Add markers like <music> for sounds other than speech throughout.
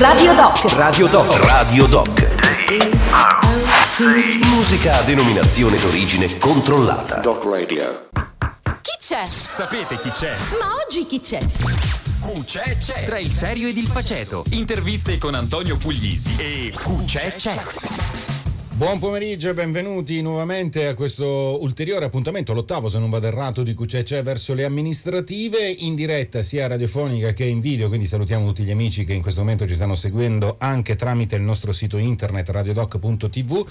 Radio Doc. Radio Doc. Radio Doc. Musica a denominazione d'origine controllata. Doc Radio. Chi c'è? Sapete chi c'è? Ma oggi chi c'è? QC c'è. Tra il serio ed il faceto. Interviste con Antonio Puglisi e QC c'è. Buon pomeriggio e benvenuti nuovamente a questo ulteriore appuntamento, l'ottavo se non vado errato di QCC verso le amministrative, in diretta sia radiofonica che in video, quindi salutiamo tutti gli amici che in questo momento ci stanno seguendo anche tramite il nostro sito internet radiodoc.tv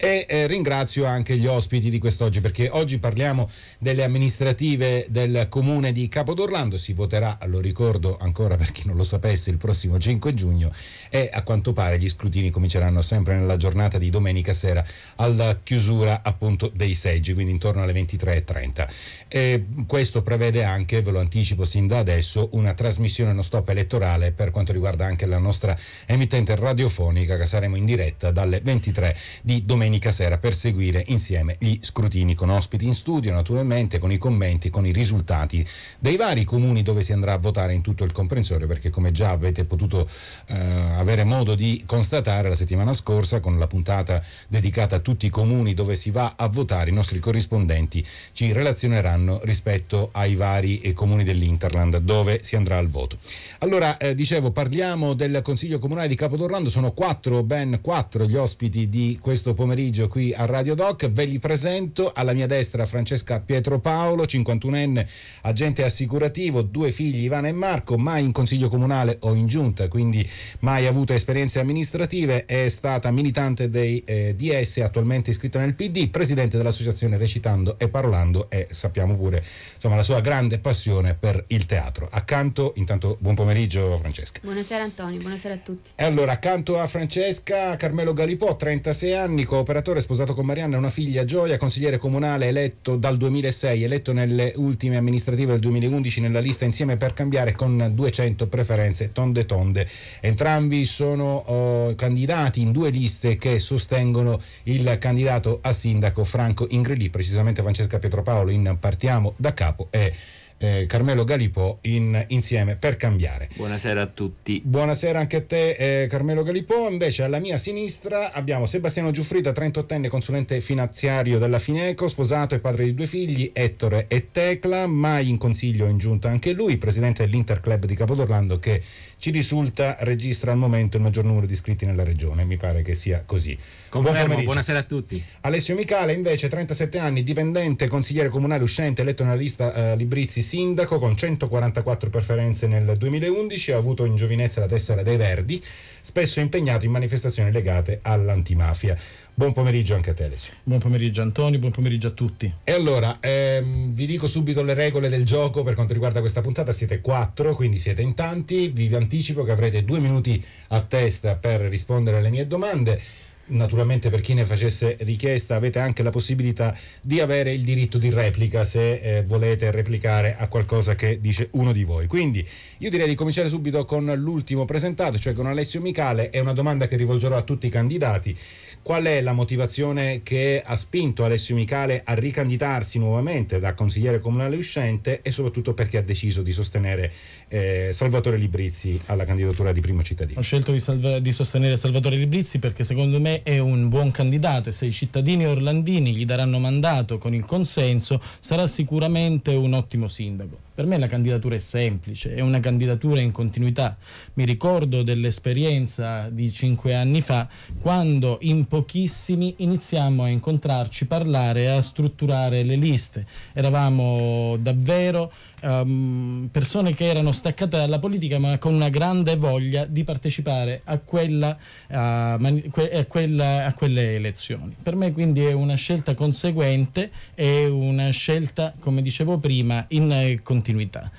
e eh, ringrazio anche gli ospiti di quest'oggi perché oggi parliamo delle amministrative del comune di Capodorlando, si voterà, lo ricordo ancora per chi non lo sapesse, il prossimo 5 giugno e a quanto pare gli scrutini cominceranno sempre nella giornata di domenica sera alla chiusura appunto dei seggi, quindi intorno alle 23.30. E questo prevede anche, ve lo anticipo sin da adesso, una trasmissione non stop elettorale per quanto riguarda anche la nostra emittente radiofonica che saremo in diretta dalle 23 di domenica domenica sera per seguire insieme gli scrutini con ospiti in studio, naturalmente con i commenti, con i risultati dei vari comuni dove si andrà a votare in tutto il comprensorio, perché come già avete potuto eh, avere modo di constatare la settimana scorsa con la puntata dedicata a tutti i comuni dove si va a votare, i nostri corrispondenti ci relazioneranno rispetto ai vari eh, comuni dell'Interland dove si andrà al voto. Allora, eh, dicevo, parliamo del Consiglio Comunale di Capodorlando, sono quattro, ben quattro gli ospiti di questo pomeriggio pomeriggio qui a Radio Doc. Ve li presento alla mia destra Francesca Pietro Paolo, 51enne agente assicurativo, due figli Ivana e Marco, mai in consiglio comunale o in giunta, quindi mai avuto esperienze amministrative, è stata militante dei eh, DS, attualmente iscritta nel PD, presidente dell'associazione Recitando e Parlando e sappiamo pure insomma, la sua grande passione per il teatro. Accanto, intanto buon pomeriggio Francesca. Buonasera Antonio, buonasera a tutti. E allora accanto a Francesca Carmelo Galipò, 36 anni, co operatore sposato con Marianna e una figlia Gioia, consigliere comunale eletto dal 2006, eletto nelle ultime amministrative del 2011 nella lista Insieme per Cambiare con 200 preferenze tonde tonde. Entrambi sono oh, candidati in due liste che sostengono il candidato a sindaco Franco Ingrelli, precisamente Francesca Pietropaolo in Partiamo da capo e eh, Carmelo Galipò in Insieme per Cambiare. Buonasera a tutti. Buonasera anche a te eh, Carmelo Galipò, invece alla mia sinistra abbiamo Sebastiano Giuffrida, 38enne consulente finanziario della Fineco, sposato e padre di due figli, Ettore e Tecla, mai in consiglio in giunta anche lui, presidente dell'Interclub di Capodorlando che ci risulta registra al momento il maggior numero di iscritti nella regione, mi pare che sia così. Confermo, Buon buonasera a tutti. Alessio Micale invece 37 anni, dipendente, consigliere comunale uscente, eletto nella lista eh, Librizzi sindaco con 144 preferenze nel 2011, ha avuto in giovinezza la tessera dei Verdi, spesso impegnato in manifestazioni legate all'antimafia. Buon pomeriggio anche a te Alessio. Buon pomeriggio Antonio, buon pomeriggio a tutti. E allora, ehm, vi dico subito le regole del gioco per quanto riguarda questa puntata, siete quattro, quindi siete in tanti, vi anticipo che avrete due minuti a testa per rispondere alle mie domande naturalmente per chi ne facesse richiesta avete anche la possibilità di avere il diritto di replica se eh, volete replicare a qualcosa che dice uno di voi. Quindi io direi di cominciare subito con l'ultimo presentato, cioè con Alessio Micale, è una domanda che rivolgerò a tutti i candidati Qual è la motivazione che ha spinto Alessio Micale a ricandidarsi nuovamente da consigliere comunale uscente e soprattutto perché ha deciso di sostenere eh, Salvatore Librizzi alla candidatura di primo cittadino? Ho scelto di, salva- di sostenere Salvatore Librizzi perché secondo me è un buon candidato e se i cittadini orlandini gli daranno mandato con il consenso sarà sicuramente un ottimo sindaco. Per me la candidatura è semplice, è una candidatura in continuità. Mi ricordo dell'esperienza di cinque anni fa, quando in pochissimi iniziamo a incontrarci, parlare, e a strutturare le liste. Eravamo davvero um, persone che erano staccate dalla politica ma con una grande voglia di partecipare a, quella, uh, mani- que- a, quella, a quelle elezioni. Per me quindi è una scelta conseguente, è una scelta, come dicevo prima, in continuità.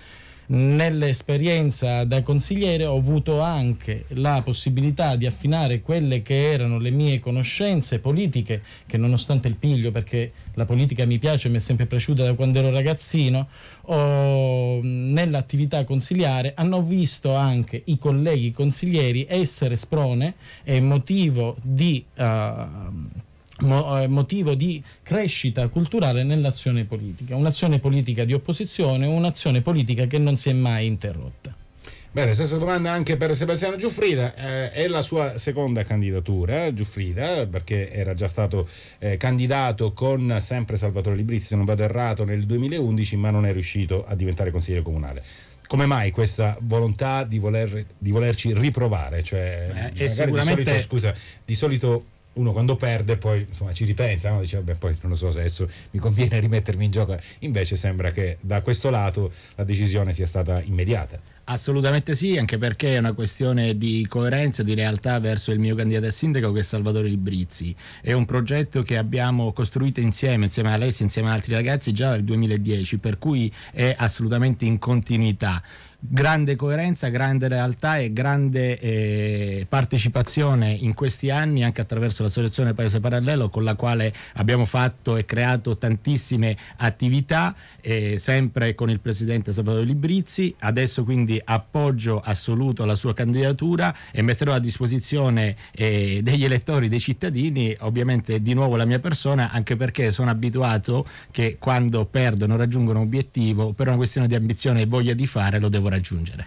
Nell'esperienza da consigliere ho avuto anche la possibilità di affinare quelle che erano le mie conoscenze politiche, che nonostante il piglio, perché la politica mi piace, e mi è sempre piaciuta da quando ero ragazzino, nell'attività consigliare hanno visto anche i colleghi consiglieri essere sprone e motivo di... Uh, eh, motivo di crescita culturale nell'azione politica, un'azione politica di opposizione, un'azione politica che non si è mai interrotta. Bene, stessa domanda anche per Sebastiano Giuffrida, eh, è la sua seconda candidatura, eh, Giuffrida, perché era già stato eh, candidato con sempre Salvatore Librizzi, se non vado errato, nel 2011, ma non è riuscito a diventare consigliere comunale come mai questa volontà di, voler, di volerci riprovare? Cioè, eh, sicuramente... di, solito, scusa, di solito uno quando perde poi insomma, ci ripensa, no? dice vabbè poi non lo so se adesso mi conviene <laughs> rimettermi in gioco, invece sembra che da questo lato la decisione sia stata immediata. Assolutamente sì, anche perché è una questione di coerenza, di realtà verso il mio candidato a sindaco che è Salvatore Librizzi. È un progetto che abbiamo costruito insieme, insieme a Alessia, insieme ad altri ragazzi già dal 2010, per cui è assolutamente in continuità grande coerenza, grande realtà e grande eh, partecipazione in questi anni anche attraverso l'associazione Paese Parallelo con la quale abbiamo fatto e creato tantissime attività eh, sempre con il presidente Salvatore Librizzi adesso quindi appoggio assoluto alla sua candidatura e metterò a disposizione eh, degli elettori, dei cittadini ovviamente di nuovo la mia persona anche perché sono abituato che quando perdono raggiungono un obiettivo per una questione di ambizione e voglia di fare lo devo raggiungere.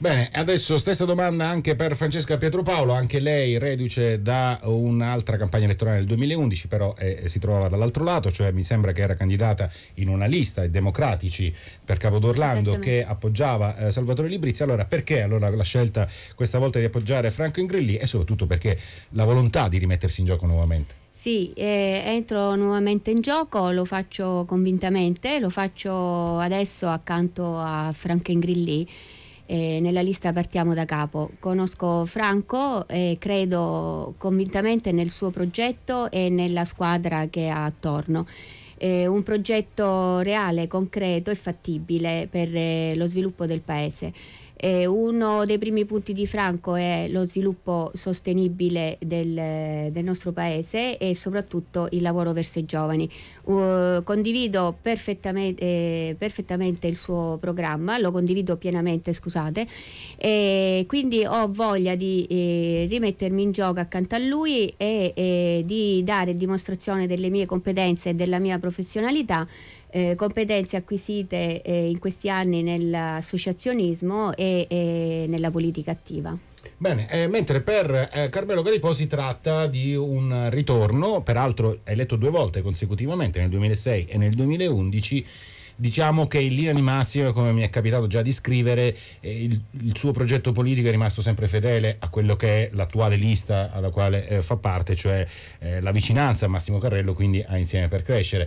Bene, adesso stessa domanda anche per Francesca Pietropaolo, anche lei reduce da un'altra campagna elettorale del 2011, però eh, eh, si trovava dall'altro lato, cioè mi sembra che era candidata in una lista ai democratici per Capodorlando che appoggiava eh, Salvatore Librizzi. Allora perché allora, la scelta questa volta di appoggiare Franco Ingrilli e soprattutto perché la volontà di rimettersi in gioco nuovamente? Sì, eh, entro nuovamente in gioco, lo faccio convintamente, lo faccio adesso accanto a Franco Ingrilli. Eh, nella lista partiamo da capo. Conosco Franco e credo convintamente nel suo progetto e nella squadra che ha attorno. Eh, un progetto reale, concreto e fattibile per eh, lo sviluppo del Paese. Eh, uno dei primi punti di Franco è lo sviluppo sostenibile del, del nostro paese e soprattutto il lavoro verso i giovani. Uh, condivido perfettamente, eh, perfettamente, il suo programma, lo condivido pienamente, scusate, e quindi ho voglia di eh, rimettermi in gioco accanto a lui e eh, di dare dimostrazione delle mie competenze e della mia professionalità eh, competenze acquisite eh, in questi anni nell'associazionismo e, e nella politica attiva. Bene, eh, mentre per eh, Carmelo Galipò si tratta di un ritorno, peraltro eletto due volte consecutivamente, nel 2006 e nel 2011, diciamo che in linea di massima, come mi è capitato già di scrivere, eh, il, il, suo progetto politico è rimasto sempre fedele a quello che è l'attuale lista alla quale eh, fa parte, cioè eh, la vicinanza a Massimo Carrello, quindi a Insieme per Crescere.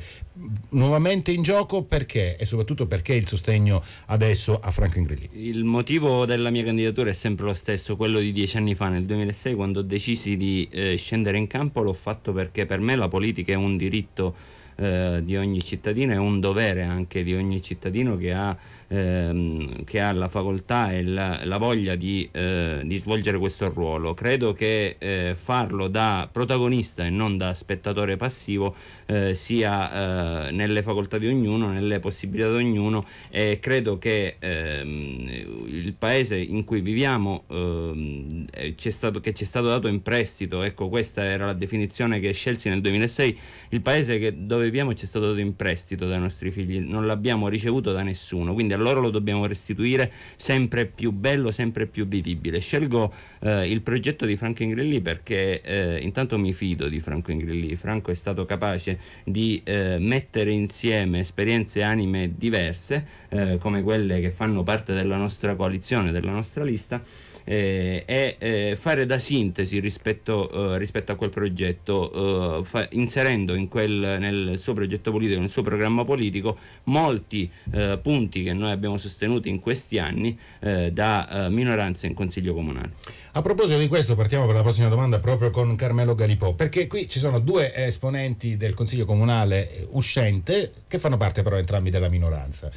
Nuovamente in gioco perché e soprattutto perché il sostegno adesso a Franco Ingrilli? Il motivo della mia candidatura è sempre lo stesso, quello di dieci anni fa, nel 2006, quando ho deciso di eh, scendere in campo, l'ho fatto perché per me la politica è un diritto eh, di ogni cittadino, è un dovere anche di ogni cittadino che ha ehm, che ha la facoltà e la, la voglia di, eh, di, svolgere questo ruolo. Credo che eh, farlo da protagonista e non da spettatore passivo eh, sia eh, nelle facoltà di ognuno, nelle possibilità di ognuno e credo che ehm, il paese in cui viviamo ehm, eh, c'è stato, che ci è stato dato in prestito, ecco questa era la definizione che scelsi nel 2006, il paese che, dove viviamo ci è stato dato in prestito dai nostri figli, non l'abbiamo ricevuto da nessuno, quindi allora loro lo dobbiamo restituire sempre più bello, sempre più vivibile. Scelgo eh, il progetto di Franco Ingrilli perché eh, intanto mi fido di Franco Ingrilli. Franco è stato capace di eh, mettere insieme esperienze anime diverse, eh, come quelle che fanno parte della nostra coalizione, della nostra lista eh, è eh, fare da sintesi rispetto, eh, rispetto a quel progetto, eh, fa, inserendo in quel, nel suo progetto politico, nel suo programma politico, molti eh, punti che noi abbiamo sostenuto in questi anni eh, da minoranza in Consiglio Comunale. A proposito di questo partiamo per la prossima domanda proprio con Carmelo Galipò, perché qui ci sono due esponenti del Consiglio Comunale uscente che fanno parte però entrambi della minoranza.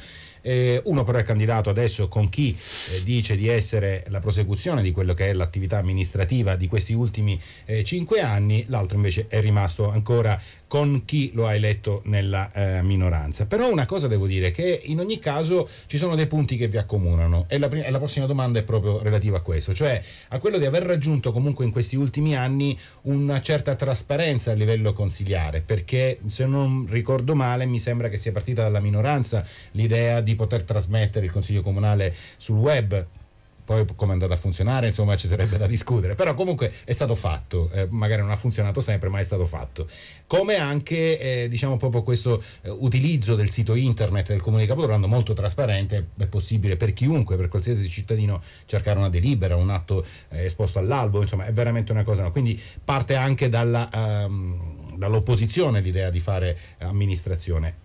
Eh, uno però è candidato adesso con chi eh, dice di essere la prosecuzione di quello che è l'attività amministrativa di questi ultimi eh, cinque anni, l'altro invece è rimasto ancora con chi lo ha eletto nella eh, minoranza. Però una cosa devo dire, che in ogni caso ci sono dei punti che vi accomunano e la, prima, e la prossima domanda è proprio relativa a questo, cioè a quello di aver raggiunto comunque in questi ultimi anni una certa trasparenza a livello consigliare, perché se non ricordo male mi sembra che sia partita dalla minoranza l'idea di poter trasmettere il Consiglio Comunale sul web, poi come è andata a funzionare, insomma, ci sarebbe da discutere, però comunque è stato fatto, eh, magari non ha funzionato sempre, ma è stato fatto. Come anche, eh, diciamo, proprio questo eh, utilizzo del sito internet del Comune di Capodanno molto trasparente, è possibile per chiunque, per qualsiasi cittadino cercare una delibera, un atto eh, esposto all'albo, insomma, è veramente una cosa, no? quindi parte anche dalla, um, dall'opposizione l'idea di fare amministrazione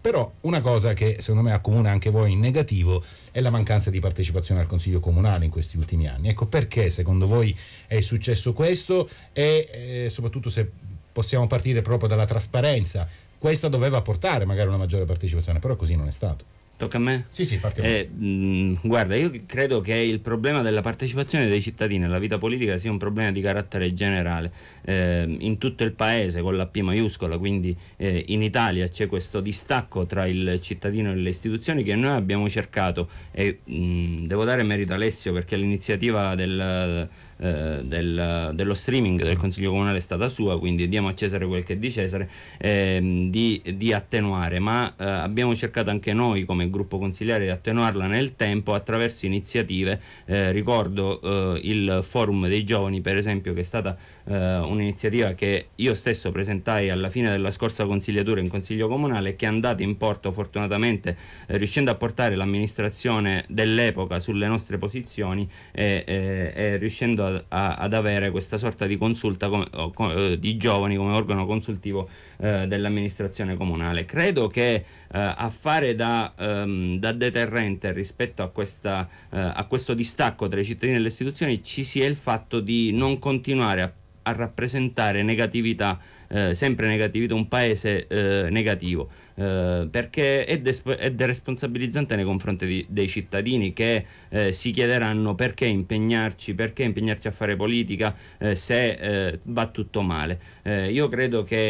però una cosa che secondo me accomuna anche voi in negativo è la mancanza di partecipazione al Consiglio Comunale in questi ultimi anni. Ecco perché secondo voi è successo questo e eh, soprattutto se possiamo partire proprio dalla trasparenza. Questa doveva portare magari una maggiore partecipazione, però così non è stato. Tocca a me? Sì, sì, partiamo. Eh, mh, guarda, io credo che il problema della partecipazione dei cittadini alla vita politica sia un problema di carattere generale. Eh, in tutto il paese, con la P maiuscola, quindi eh, in Italia c'è questo distacco tra il cittadino e le istituzioni che noi abbiamo cercato, e mh, devo dare merito a Alessio perché l'iniziativa del eh, del, dello streaming del Consiglio Comunale è stata sua, quindi diamo a Cesare quel che è di Cesare, ehm, di, di, attenuare, ma eh, abbiamo cercato anche noi come gruppo consigliare di attenuarla nel tempo attraverso iniziative, eh, ricordo eh, il forum dei giovani per esempio che è stata eh, un'iniziativa che io stesso presentai alla fine della scorsa consigliatura in Consiglio Comunale che è andata in porto fortunatamente eh, riuscendo a portare l'amministrazione dell'epoca sulle nostre posizioni e, e, e riuscendo a, a, ad avere questa sorta di consulta com, o, eh, di giovani come organo consultivo eh, dell'amministrazione comunale. Credo che eh, a fare da, ehm, da, deterrente rispetto a, questa, eh, a questo distacco tra i cittadini e le istituzioni ci sia il fatto di non continuare a a rappresentare negatività, eh, sempre negatività, un paese eh, negativo. Eh, perché è, desp- è, deresponsabilizzante nei confronti di, dei cittadini che eh, si chiederanno perché impegnarci, perché impegnarci a fare politica eh, se eh, va tutto male. Eh, io credo che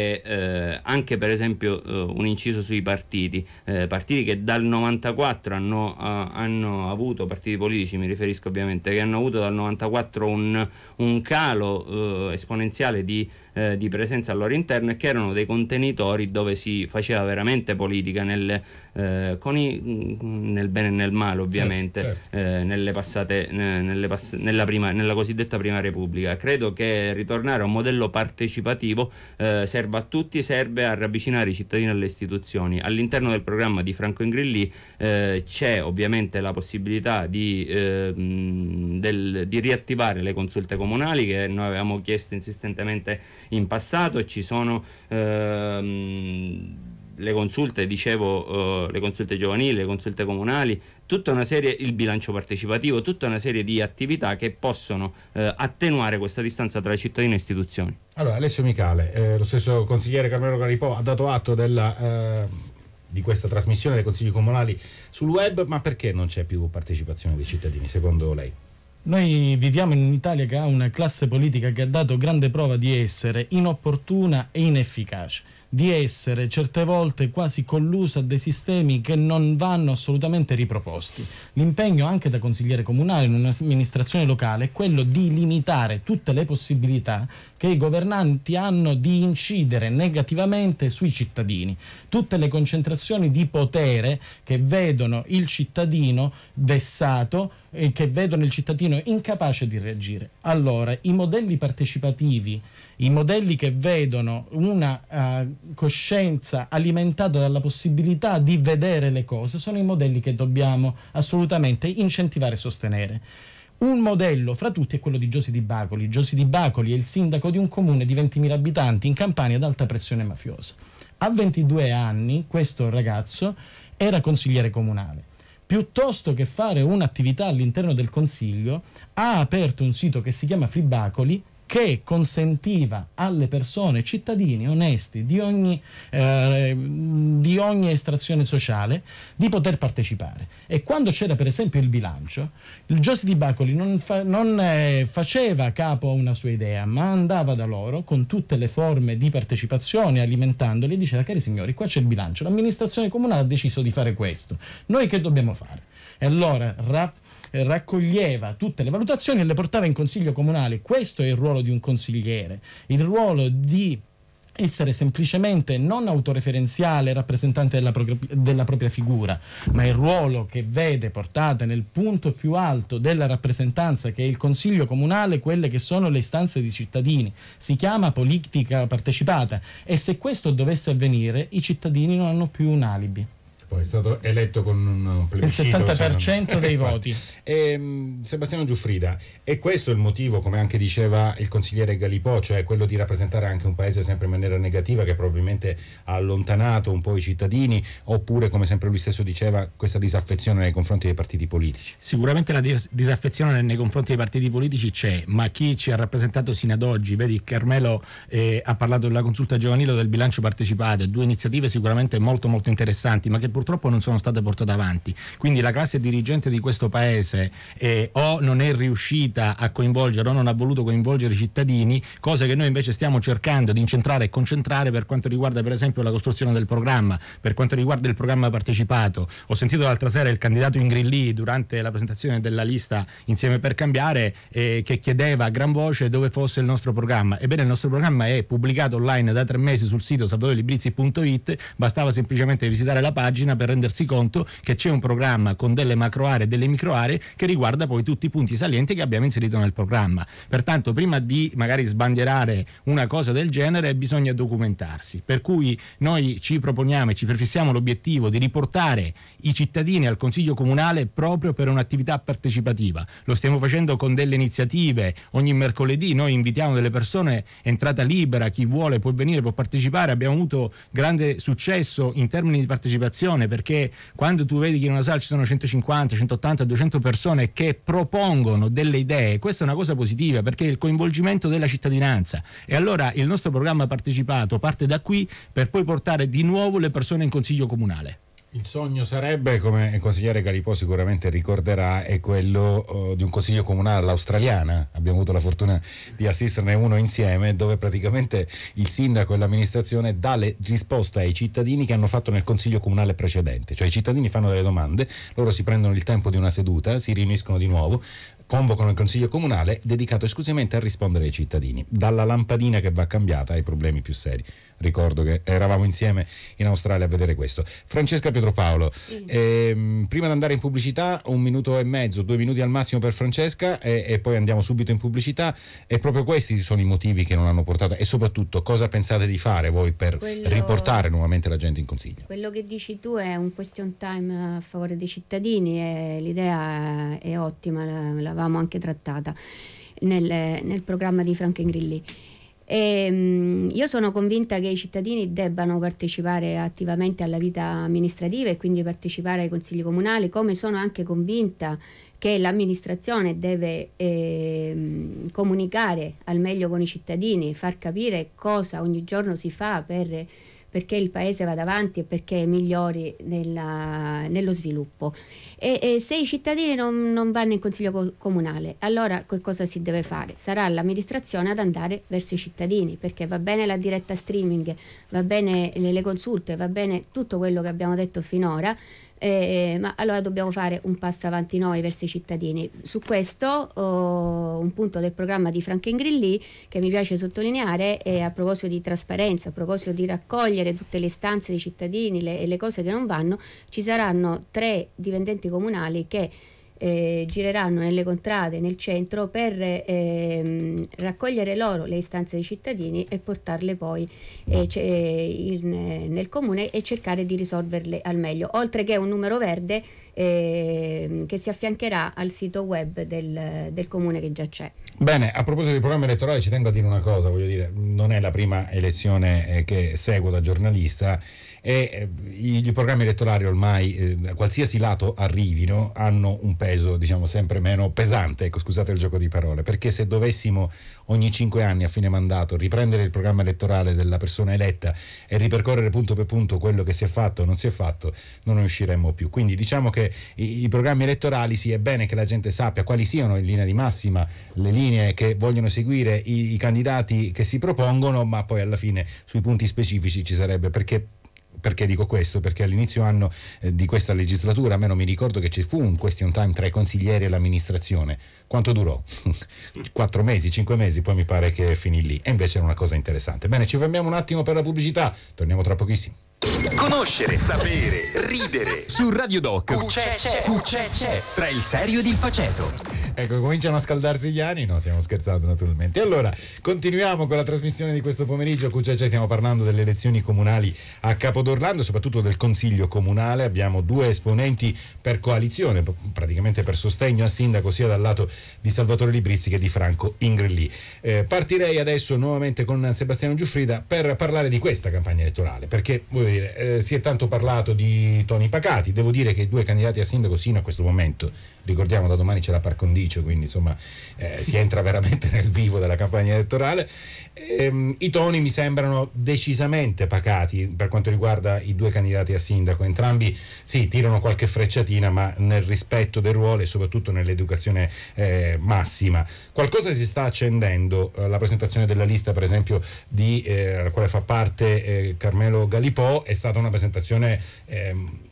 anche per esempio un inciso sui partiti, partiti che dal 94 hanno, hanno, avuto, partiti politici mi riferisco ovviamente, che hanno avuto dal 94 un, un calo esponenziale di eh, di presenza al loro interno e che erano dei contenitori dove si faceva veramente politica nel eh, i, mm, nel bene e nel male ovviamente, certo, certo. Nelle passate, eh, nelle pass- nella, prima, nella, cosiddetta Prima Repubblica. Credo che ritornare a un modello partecipativo eh, serva a tutti, serve a ravvicinare i cittadini alle istituzioni. All'interno del programma di Franco Ingrilli c'è ovviamente la possibilità di, ehm, del, di riattivare le consulte comunali che noi avevamo chiesto insistentemente in passato ci sono ehm, le consulte, dicevo, eh, le consulte giovanili, le consulte comunali, tutta una serie, il bilancio partecipativo, tutta una serie di attività che possono eh, attenuare questa distanza tra cittadini e istituzioni. Allora, Alessio Micale, eh, lo stesso consigliere Carmelo Caripò ha dato atto della, eh, di questa trasmissione dei consigli comunali sul web, ma perché non c'è più partecipazione dei cittadini, secondo lei? Noi viviamo in un'Italia che ha una classe politica che ha dato grande prova di essere inopportuna e inefficace di essere certe volte quasi collusa a dei sistemi che non vanno assolutamente riproposti. L'impegno anche da consigliere comunale in un'amministrazione locale è quello di limitare tutte le possibilità che i governanti hanno di incidere negativamente sui cittadini. Tutte le concentrazioni di potere che vedono il cittadino vessato e che vedono il cittadino incapace di reagire. Allora, i modelli partecipativi i modelli che vedono una uh, coscienza alimentata dalla possibilità di vedere le cose sono i modelli che dobbiamo assolutamente incentivare e sostenere. Un modello fra tutti è quello di Giosi Di Bacoli. Giosi Di Bacoli è il sindaco di un comune di 20.000 abitanti in Campania ad alta pressione mafiosa. A 22 anni questo ragazzo era consigliere comunale piuttosto che fare un'attività all'interno del consiglio, ha aperto un sito che si chiama Fribacoli che consentiva alle persone, cittadini onesti di ogni, eh, di ogni estrazione sociale, di poter partecipare. E quando c'era per esempio il bilancio, il Giosi di Bacoli non, fa, non eh, faceva capo a una sua idea, ma andava da loro con tutte le forme di partecipazione, alimentandoli e diceva, cari signori, qua c'è il bilancio, l'amministrazione comunale ha deciso di fare questo, noi che dobbiamo fare? E allora rap- eh, raccoglieva tutte le valutazioni e le portava in consiglio comunale. Questo è il ruolo di un consigliere, il ruolo di essere semplicemente non autoreferenziale rappresentante della, pro- della, propria figura, ma il ruolo che vede portate nel punto più alto della rappresentanza, che è il Consiglio Comunale, quelle che sono le istanze dei cittadini. Si chiama politica partecipata e se questo dovesse avvenire i cittadini non hanno più un alibi poi è stato eletto con un plebiscito. Il 70% dei voti. E, ehm, Sebastiano Giuffrida, e questo è il motivo, come anche diceva il consigliere Galipò, cioè quello di rappresentare anche un paese sempre in maniera negativa che probabilmente ha allontanato un po' i cittadini, oppure come sempre lui stesso diceva, questa disaffezione nei confronti dei partiti politici? Sicuramente la disaffezione nei confronti dei partiti politici c'è, ma chi ci ha rappresentato sino ad oggi, vedi Carmelo eh, ha parlato della consulta giovanile del bilancio partecipato, due iniziative sicuramente molto molto interessanti, ma che pur purtroppo non sono state portate avanti. Quindi la classe dirigente di questo paese eh, o non è riuscita a coinvolgere o non ha voluto coinvolgere i cittadini, cosa che noi invece stiamo cercando di incentrare e concentrare per quanto riguarda per esempio la costruzione del programma, per quanto riguarda il programma partecipato. Ho sentito l'altra sera il candidato in Ingrilli durante la presentazione della lista Insieme per Cambiare eh, che chiedeva a gran voce dove fosse il nostro programma. Ebbene il nostro programma è pubblicato online da tre mesi sul sito salvadorelibrizi.it, bastava semplicemente visitare la pagina appena per rendersi conto che c'è un programma con delle macro aree e delle micro aree che riguarda poi tutti i punti salienti che abbiamo inserito nel programma. Pertanto prima di magari sbandierare una cosa del genere bisogna documentarsi. Per cui noi ci proponiamo e ci prefissiamo l'obiettivo di riportare i cittadini al Consiglio Comunale proprio per un'attività partecipativa. Lo stiamo facendo con delle iniziative. Ogni mercoledì noi invitiamo delle persone entrata libera, chi vuole può venire, può partecipare. Abbiamo avuto grande successo in termini di partecipazione persone, perché quando tu vedi che in una sala ci sono 150, 180, 200 persone che propongono delle idee, questa è una cosa positiva perché è il coinvolgimento della cittadinanza. E allora il nostro programma partecipato parte da qui per poi portare di nuovo le persone in consiglio comunale. Il sogno sarebbe, come il consigliere Galipò sicuramente ricorderà, è quello uh, di un consiglio comunale all'australiana. Abbiamo avuto la fortuna di assisterne uno insieme, dove praticamente il sindaco e l'amministrazione dà le risposte ai cittadini che hanno fatto nel consiglio comunale precedente. Cioè i cittadini fanno delle domande, loro si prendono il tempo di una seduta, si riuniscono di nuovo, convocano il Consiglio Comunale dedicato esclusivamente a rispondere ai cittadini, dalla lampadina che va cambiata ai problemi più seri ricordo che eravamo insieme in Australia a vedere questo. Francesca Pietropaolo, sì. ehm, prima di andare in pubblicità, un minuto e mezzo, due minuti al massimo per Francesca e, e, poi andiamo subito in pubblicità e proprio questi sono i motivi che non hanno portato e soprattutto cosa pensate di fare voi per quello, riportare nuovamente la gente in consiglio? Quello che dici tu è un question time a favore dei cittadini e l'idea è ottima, l'avevamo anche trattata nel, nel programma di Franken Grilli. E, ehm, io sono convinta che i cittadini debbano partecipare attivamente alla vita amministrativa e quindi partecipare ai consigli comunali, come sono anche convinta che l'amministrazione deve eh, comunicare al meglio con i cittadini, far capire cosa ogni giorno si fa per, perché il Paese vada avanti e perché migliori nella, nello sviluppo e, e se i cittadini non, non vanno in consiglio co- comunale, allora che cosa si deve fare? Sarà l'amministrazione ad andare verso i cittadini, perché va bene la diretta streaming, va bene le, le consulte, va bene tutto quello che abbiamo detto finora, eh, ma allora dobbiamo fare un passo avanti noi verso i cittadini. Su questo oh, un punto del programma di Franken Grilli che mi piace sottolineare è a proposito di trasparenza, a proposito di raccogliere tutte le istanze dei cittadini e le, le cose che non vanno, ci saranno tre dipendenti comunali che eh, gireranno nelle contrade, nel centro, per ehm, raccogliere loro le istanze dei cittadini e portarle poi eh, in, nel comune e cercare di risolverle al meglio, oltre che un numero verde eh, che si affiancherà al sito web del, del comune che già c'è. Bene, a proposito del programma elettorale ci tengo a dire una cosa, voglio dire, non è la prima elezione eh, che seguo da giornalista e eh, i programmi elettorali ormai eh, da qualsiasi lato arrivino hanno un peso diciamo sempre meno pesante ecco scusate il gioco di parole perché se dovessimo ogni cinque anni a fine mandato riprendere il programma elettorale della persona eletta e ripercorrere punto per punto quello che si è fatto o non si è fatto non riusciremmo più quindi diciamo che i, i programmi elettorali sì è bene che la gente sappia quali siano in linea di massima le linee che vogliono seguire i, i candidati che si propongono ma poi alla fine sui punti specifici ci sarebbe perché perché dico questo? Perché all'inizio anno eh, di questa legislatura, almeno mi ricordo che ci fu un question time tra i consiglieri e l'amministrazione. Quanto durò? <laughs> Quattro mesi, cinque mesi, poi mi pare che finì lì. E invece era una cosa interessante. Bene, ci fermiamo un attimo per la pubblicità, torniamo tra pochissimo. Conoscere, sapere, ridere. Su Radio Doc c'è, c'è, c'è, Tra il serio ed il faceto. Ecco, cominciano a scaldarsi gli anni. No, stiamo scherzando naturalmente. Allora, continuiamo con la trasmissione di questo pomeriggio. QCC stiamo parlando delle elezioni comunali a Capodorlando, soprattutto del Consiglio Comunale. Abbiamo due esponenti per coalizione, praticamente per sostegno al sindaco, sia dal lato di Salvatore Librizzi che di Franco Ingrelli. Eh, partirei adesso nuovamente con Sebastiano Giuffrida per parlare di questa campagna elettorale, perché voi dire, eh, si è tanto parlato di Toni Pacati, devo dire che i due candidati a sindaco sino a questo momento, ricordiamo da domani c'è la par condicio, quindi insomma eh, si entra <laughs> veramente nel vivo della campagna elettorale, ehm, i toni mi sembrano decisamente pacati per quanto riguarda i due candidati a sindaco, entrambi sì, tirano qualche frecciatina ma nel rispetto del ruolo e soprattutto nell'educazione eh, massima. Qualcosa si sta accendendo, eh, la presentazione della lista per esempio di, eh, alla quale fa parte eh, Carmelo Galipò è stata una presentazione ehm,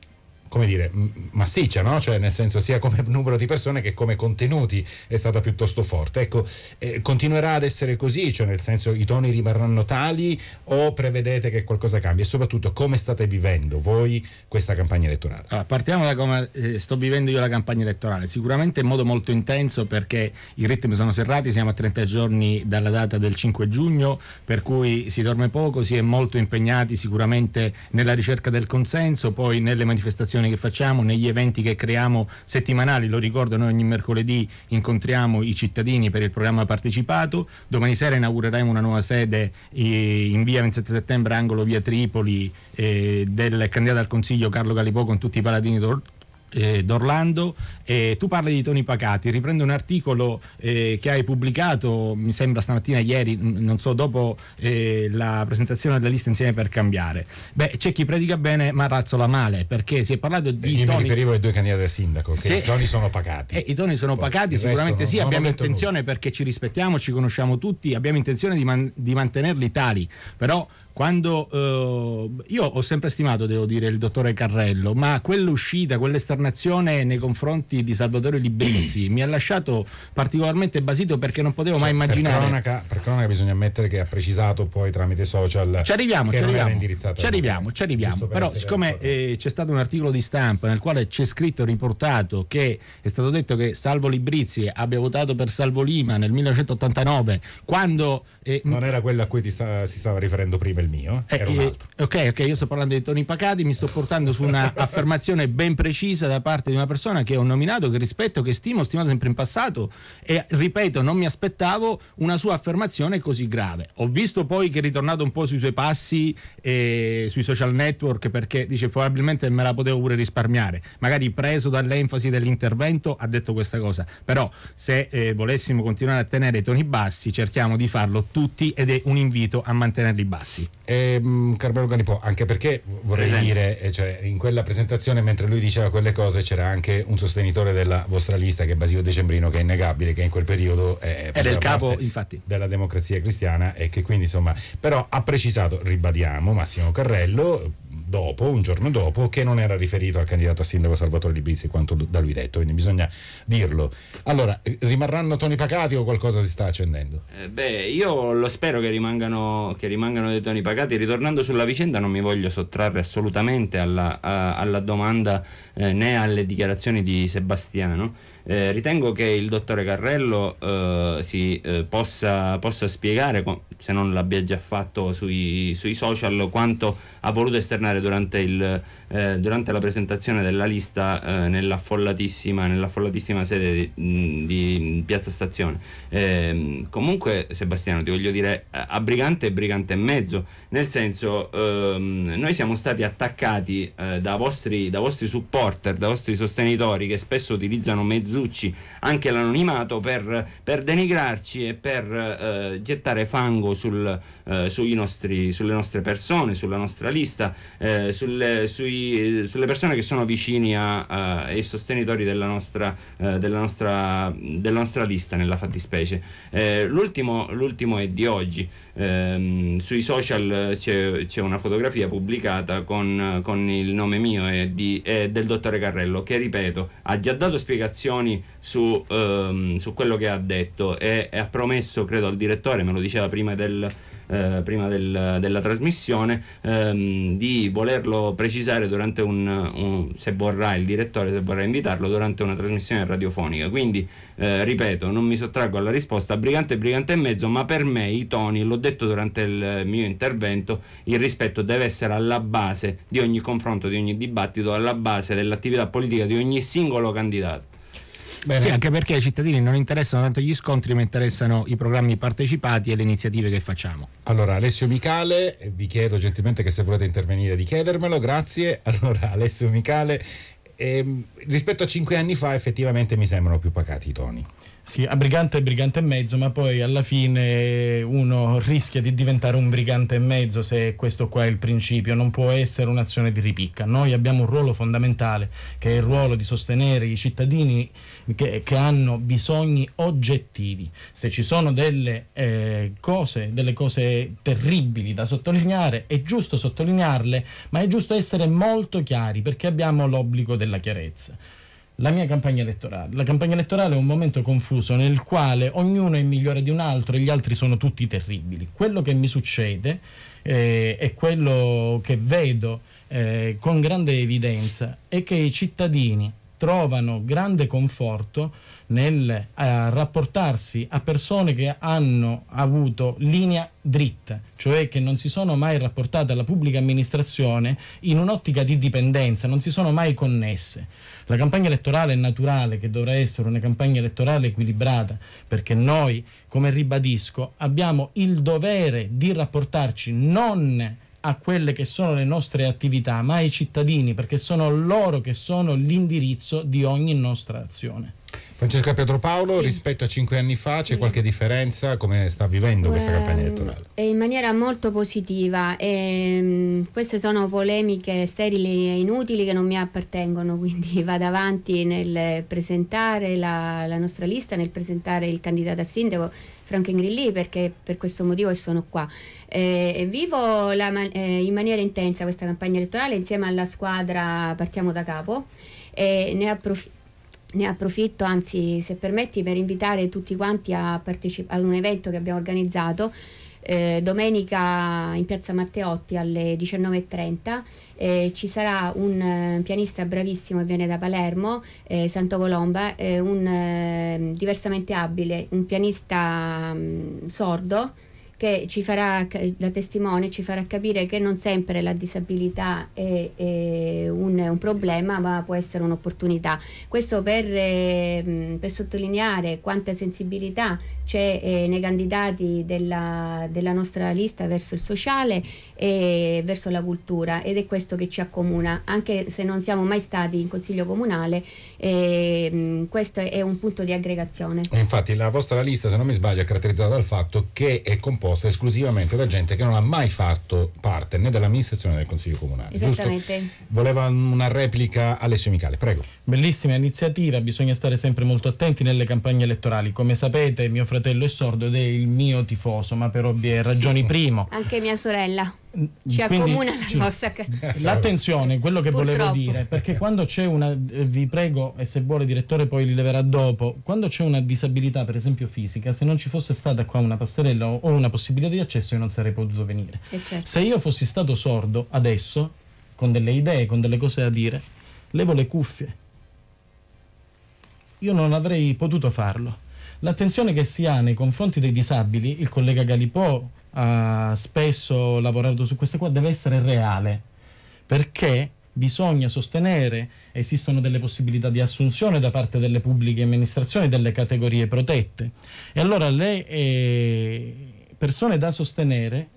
come dire, massiccia, no? cioè nel senso sia come <laughs> numero di persone che come contenuti è stata piuttosto forte. Ecco, eh, continuerà ad essere così, cioè nel senso i toni rimarranno tali o prevedete che qualcosa cambia e soprattutto come state vivendo voi questa campagna elettorale? Allora, partiamo da come eh, sto vivendo io la campagna elettorale, sicuramente in modo molto intenso perché i ritmi sono serrati, siamo a 30 giorni dalla data del 5 giugno, per cui si dorme poco, si è molto impegnati sicuramente nella ricerca del consenso, poi nelle manifestazioni trasmissioni che facciamo, negli eventi che creiamo settimanali, lo ricordo noi ogni mercoledì incontriamo i cittadini per il programma partecipato, domani sera inaugureremo una nuova sede in via 27 settembre, angolo via Tripoli, eh, del candidato al Consiglio Carlo Galipò con tutti i paladini d'Orto eh, d'Orlando, eh, tu parli di toni pacati, riprendo un articolo eh, che hai pubblicato, mi sembra stamattina, ieri, non so, dopo eh, la presentazione della lista Insieme per Cambiare. Beh, c'è chi predica bene ma razzola male, perché si è parlato di... Eh, io toni... mi riferivo ai due candidati a sindaco, che sì. i toni sono pacati. Eh, I toni sono Poi, pacati, sicuramente non, sì, non abbiamo intenzione nulla. perché ci rispettiamo, ci conosciamo tutti, abbiamo intenzione di, man- di mantenerli tali, però quando eh, io ho sempre stimato, devo dire, il dottore Carrello, ma quell'uscita, quell'esternazione nei confronti di Salvatore Librizzi mi ha lasciato particolarmente basito perché non potevo cioè, mai immaginare. Per cronaca, per cronaca, bisogna ammettere che ha precisato poi tramite social. Ci arriviamo, ci arriviamo, ci arriviamo, ci arriviamo. Però, siccome eh, c'è stato un articolo di stampa nel quale c'è scritto e riportato che è stato detto che Salvo Librizzi abbia votato per Salvo Lima nel 1989, quando. Eh, non era quella a cui sta, si stava riferendo prima prima il mio, eh, era un eh, eh, altro. ok, ok, io sto parlando di Tony Pacati, mi sto portando su una <laughs> affermazione ben precisa da parte di una persona che ho nominato, che rispetto, che stimo, ho stimato sempre in passato e ripeto, non mi aspettavo una sua affermazione così grave. Ho visto poi che è ritornato un po' sui suoi passi eh, sui social network perché dice probabilmente me la potevo pure risparmiare, magari preso dall'enfasi dell'intervento ha detto questa cosa, però se eh, volessimo continuare a tenere i toni bassi cerchiamo di farlo tutti ed è un invito a mantenerli bassi ehm, Carmelo Galipò, anche perché vorrei Presente. dire, eh, cioè, in quella presentazione mentre lui diceva quelle cose c'era anche un sostenitore della vostra lista che è Basilio Decembrino, che è innegabile, che in quel periodo eh, è era il capo infatti. della democrazia cristiana e che quindi insomma, però ha precisato, ribadiamo, Massimo Carrello dopo, un giorno dopo, che non era riferito al candidato a sindaco Salvatore Librizzi quanto da lui detto, quindi bisogna dirlo. Allora, rimarranno toni pagati o qualcosa si sta accendendo? Eh beh, io lo spero che rimangano, che rimangano dei toni pagati. Ritornando sulla vicenda non mi voglio sottrarre assolutamente alla, a, alla domanda eh, né alle dichiarazioni di Sebastiano. Eh, ritengo che il dottore Carrello eh, si eh, possa, possa spiegare... Com- se non l'abbia già fatto sui, sui social, quanto ha voluto esternare durante, il, eh, durante la presentazione della lista eh, nell'affollatissima, nell'affollatissima, sede di, di Piazza Stazione. Eh, comunque, Sebastiano, ti voglio dire, eh, a Brigante e Brigante e mezzo, nel senso, ehm, noi siamo stati attaccati eh, da vostri, da vostri supporter, da vostri sostenitori che spesso utilizzano mezzucci, anche l'anonimato, per, per denigrarci e per eh, gettare fango nuovo sul, eh, nostri, sulle nostre persone, sulla nostra lista, eh, sulle, sui, sulle, persone che sono vicini a, a, ai sostenitori della nostra, eh, della, nostra, della nostra, lista nella fattispecie. Eh, l'ultimo è di oggi. Ehm, sui social c'è, c'è, una fotografia pubblicata con, con il nome mio e, di, e, del dottore Carrello che ripeto ha già dato spiegazioni su, ehm, su quello che ha detto e, e ha promesso credo al direttore, me lo diceva prima del, eh, prima del, della trasmissione, ehm, di volerlo precisare durante un, un, se vorrà il direttore, se vorrà invitarlo, durante una trasmissione radiofonica. Quindi, eh, ripeto, non mi sottraggo alla risposta, brigante brigante e mezzo, ma per me i toni, l'ho detto durante il mio intervento, il rispetto deve essere alla base di ogni confronto, di ogni dibattito, alla base dell'attività politica di ogni singolo candidato. Bene. Sì, anche perché ai cittadini non interessano tanto gli scontri, ma interessano i programmi partecipati e le iniziative che facciamo. Allora, Alessio Micale, vi chiedo gentilmente che se volete intervenire di chiedermelo, grazie. <laughs> Allora, Alessio Micale, ehm, rispetto a cinque anni fa effettivamente mi sembrano più pacati i toni sì, a brigante e brigante e mezzo, ma poi alla fine uno rischia di diventare un brigante e mezzo se questo qua è il principio, non può essere un'azione di ripicca. Noi abbiamo un ruolo fondamentale che è il ruolo di sostenere i cittadini che, che hanno bisogni oggettivi. Se ci sono delle eh, cose, delle cose terribili da sottolineare, è giusto sottolinearle, ma è giusto essere molto chiari perché abbiamo l'obbligo della chiarezza la mia campagna elettorale. La campagna elettorale è un momento confuso nel quale ognuno è migliore di un altro e gli altri sono tutti terribili. Quello che mi succede eh, e quello che vedo eh, con grande evidenza è che i cittadini trovano grande conforto nel eh, rapportarsi a persone che hanno avuto linea dritta, cioè che non si sono mai rapportate alla pubblica amministrazione in un'ottica di dipendenza, non si sono mai connesse. La campagna elettorale è naturale che dovrà essere una campagna elettorale equilibrata, perché noi, come ribadisco, abbiamo il dovere di rapportarci non a quelle che sono le nostre attività, ma ai cittadini, perché sono loro che sono l'indirizzo di ogni nostra azione. Francesca Pietropaolo, sì. rispetto a cinque anni fa c'è qualche differenza? Come sta vivendo questa ehm, campagna elettorale? In maniera molto positiva. E, ehm, queste sono polemiche sterili e inutili che non mi appartengono, quindi <laughs> vado avanti nel presentare la, la nostra lista, nel presentare il candidato a sindaco Franco Ingrilli perché per questo motivo sono qua. Eh, vivo la, eh, in maniera intensa questa campagna elettorale insieme alla squadra Partiamo da Capo e ne approfitto ne approfitto, anzi se permetti, per invitare tutti quanti a partecipare ad un evento che abbiamo organizzato eh, domenica in piazza Matteotti alle 19.30 eh, ci sarà un eh, pianista bravissimo che viene da Palermo, eh, Santo Colomba, eh, un eh, diversamente abile, un pianista mh, mm, sordo che ci farà, da testimone ci farà capire che non sempre la disabilità è, è un, un, problema ma può essere un'opportunità. Questo per, ehm, per sottolineare quanta sensibilità c'è eh, nei candidati della, della, nostra lista verso il sociale e verso la cultura ed è questo che ci accomuna, anche se non siamo mai stati in consiglio comunale, eh, questo è un punto di aggregazione. Infatti la vostra lista, se non mi sbaglio, è caratterizzata dal fatto che è composta esclusivamente da gente che non ha mai fatto parte né dell'amministrazione né del consiglio comunale. Esattamente. Giusto? Voleva una replica Alessio Micale, prego. Bellissima iniziativa, bisogna stare sempre molto attenti nelle campagne elettorali. Come sapete, mio fratello fratello è sordo ed è il mio tifoso, ma per ovvie ragioni primo. Anche mia sorella. Mm, ci Quindi, accomuna la ci, nostra l'attenzione, quello che Purtroppo. volevo dire perché quando c'è una, eh, vi prego e se vuole direttore poi rileverà dopo quando c'è una disabilità per esempio fisica se non ci fosse stata qua una passerella o una possibilità di accesso io non sarei potuto venire eh, certo. se io fossi stato sordo adesso con delle idee, con delle cose da dire levo le cuffie io non avrei potuto farlo L'attenzione che si ha nei confronti dei disabili, il collega Galipò ha spesso lavorato su queste qua, deve essere reale, perché bisogna sostenere, esistono delle possibilità di assunzione da parte delle pubbliche amministrazioni delle categorie protette. E allora le eh, persone da sostenere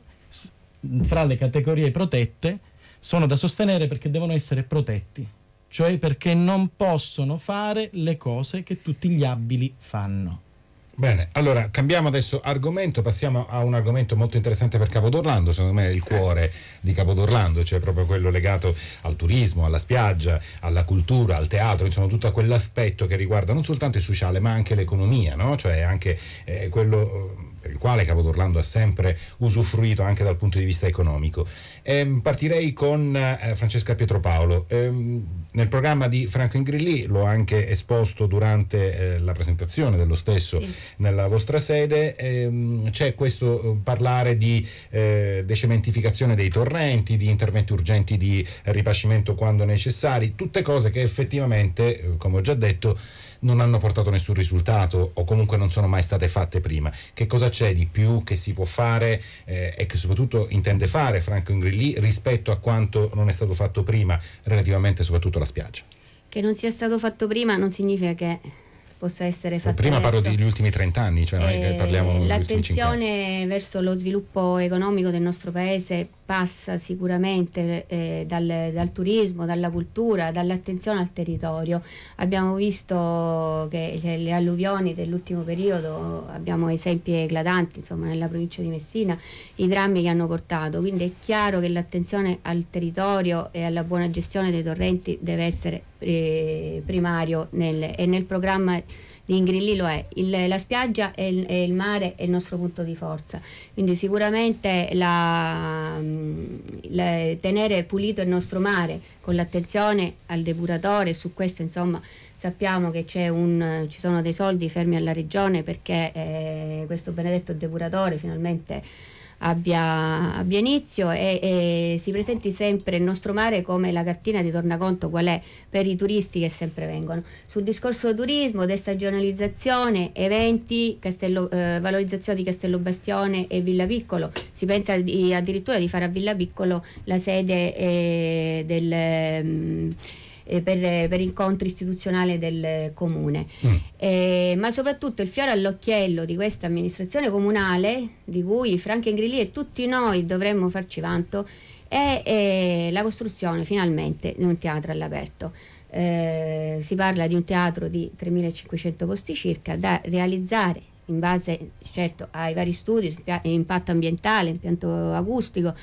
fra le categorie protette sono da sostenere perché devono essere protetti, cioè perché non possono fare le cose che tutti gli abili fanno. Bene, allora cambiamo adesso argomento, passiamo a un argomento molto interessante per Capodorlando, secondo me è il eh. cuore di Capodorlando, cioè proprio quello legato al turismo, alla spiaggia, alla cultura, al teatro, insomma tutto quell'aspetto che riguarda non soltanto il sociale ma anche l'economia, no? cioè anche eh, quello eh, per il quale Capodorlando ha sempre usufruito anche dal punto di vista economico. Eh, partirei con eh, Francesca Pietropaolo. Eh, nel programma di Franco Ingrilli l'ho anche esposto durante eh, la presentazione dello stesso sì. nella vostra sede, ehm, c'è questo eh, parlare di eh, decementificazione dei torrenti, di interventi urgenti di ripascimento quando necessari, tutte cose che effettivamente, eh, come ho già detto, non hanno portato nessun risultato o comunque non sono mai state fatte prima. Che cosa c'è di più che si può fare eh, e che soprattutto intende fare Franco Ingrilli rispetto a quanto non è stato fatto prima relativamente soprattutto alla la spiaggia. Che non sia stato fatto prima non significa che possa essere fatto prima adesso. parlo degli ultimi 30 anni cioè noi eh, parliamo l'attenzione verso lo sviluppo economico del nostro paese passa sicuramente eh, dal, dal, turismo, dalla cultura, dall'attenzione al territorio. Abbiamo visto che le, cioè, le alluvioni dell'ultimo periodo, abbiamo esempi eclatanti insomma, nella provincia di Messina, i drammi che hanno portato, quindi è chiaro che l'attenzione al territorio e alla buona gestione dei torrenti deve essere eh, primario nel, e nel programma Ringrillilo è. Il, la spiaggia e il, e il, mare è il nostro punto di forza, quindi sicuramente la, mm, la, tenere pulito il nostro mare con l'attenzione al depuratore, su questo insomma sappiamo che un, ci sono dei soldi fermi alla regione perché eh, questo benedetto depuratore finalmente abbia, abbia inizio e, e, si presenti sempre il nostro mare come la cartina di tornaconto qual è per i turisti che sempre vengono. Sul discorso turismo, destagionalizzazione, eventi, Castello, eh, valorizzazione di Castello Bastione e Villa Piccolo, si pensa di, addirittura di fare a Villa Piccolo la sede eh, del... Mh, mm, eh, per, per, incontri istituzionali del comune. Mm. Eh, ma soprattutto il fiore all'occhiello di questa amministrazione comunale, di cui Franca Grilli e tutti noi dovremmo farci vanto, è, è la costruzione finalmente di un teatro all'aperto. Eh, si parla di un teatro di 3.500 posti circa da realizzare in base certo ai vari studi, impatto ambientale, impianto acustico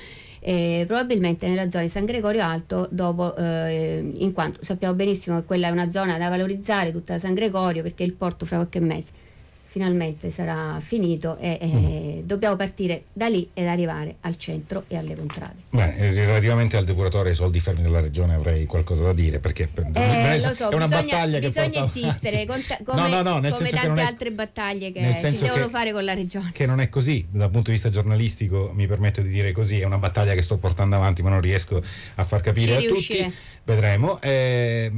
eh, probabilmente nella zona di San Gregorio Alto, dopo, eh, in quanto sappiamo benissimo che quella è una zona da valorizzare, tutta San Gregorio, perché il porto fra qualche mese finalmente sarà finito e, e mm. dobbiamo partire da lì ed arrivare al centro e alle contrade. Beh, eh, relativamente al depuratore e ai soldi fermi della regione avrei qualcosa da dire perché eh, è, so, è una bisogna, battaglia che bisogna esistere avanti. come, no, no, no, come tante è, altre battaglie che si devono che, fare con la regione. Che non è così, dal punto di vista giornalistico mi permetto di dire così, è una battaglia che sto portando avanti ma non riesco a far capire Ci a riuscire. tutti, vedremo. Eh,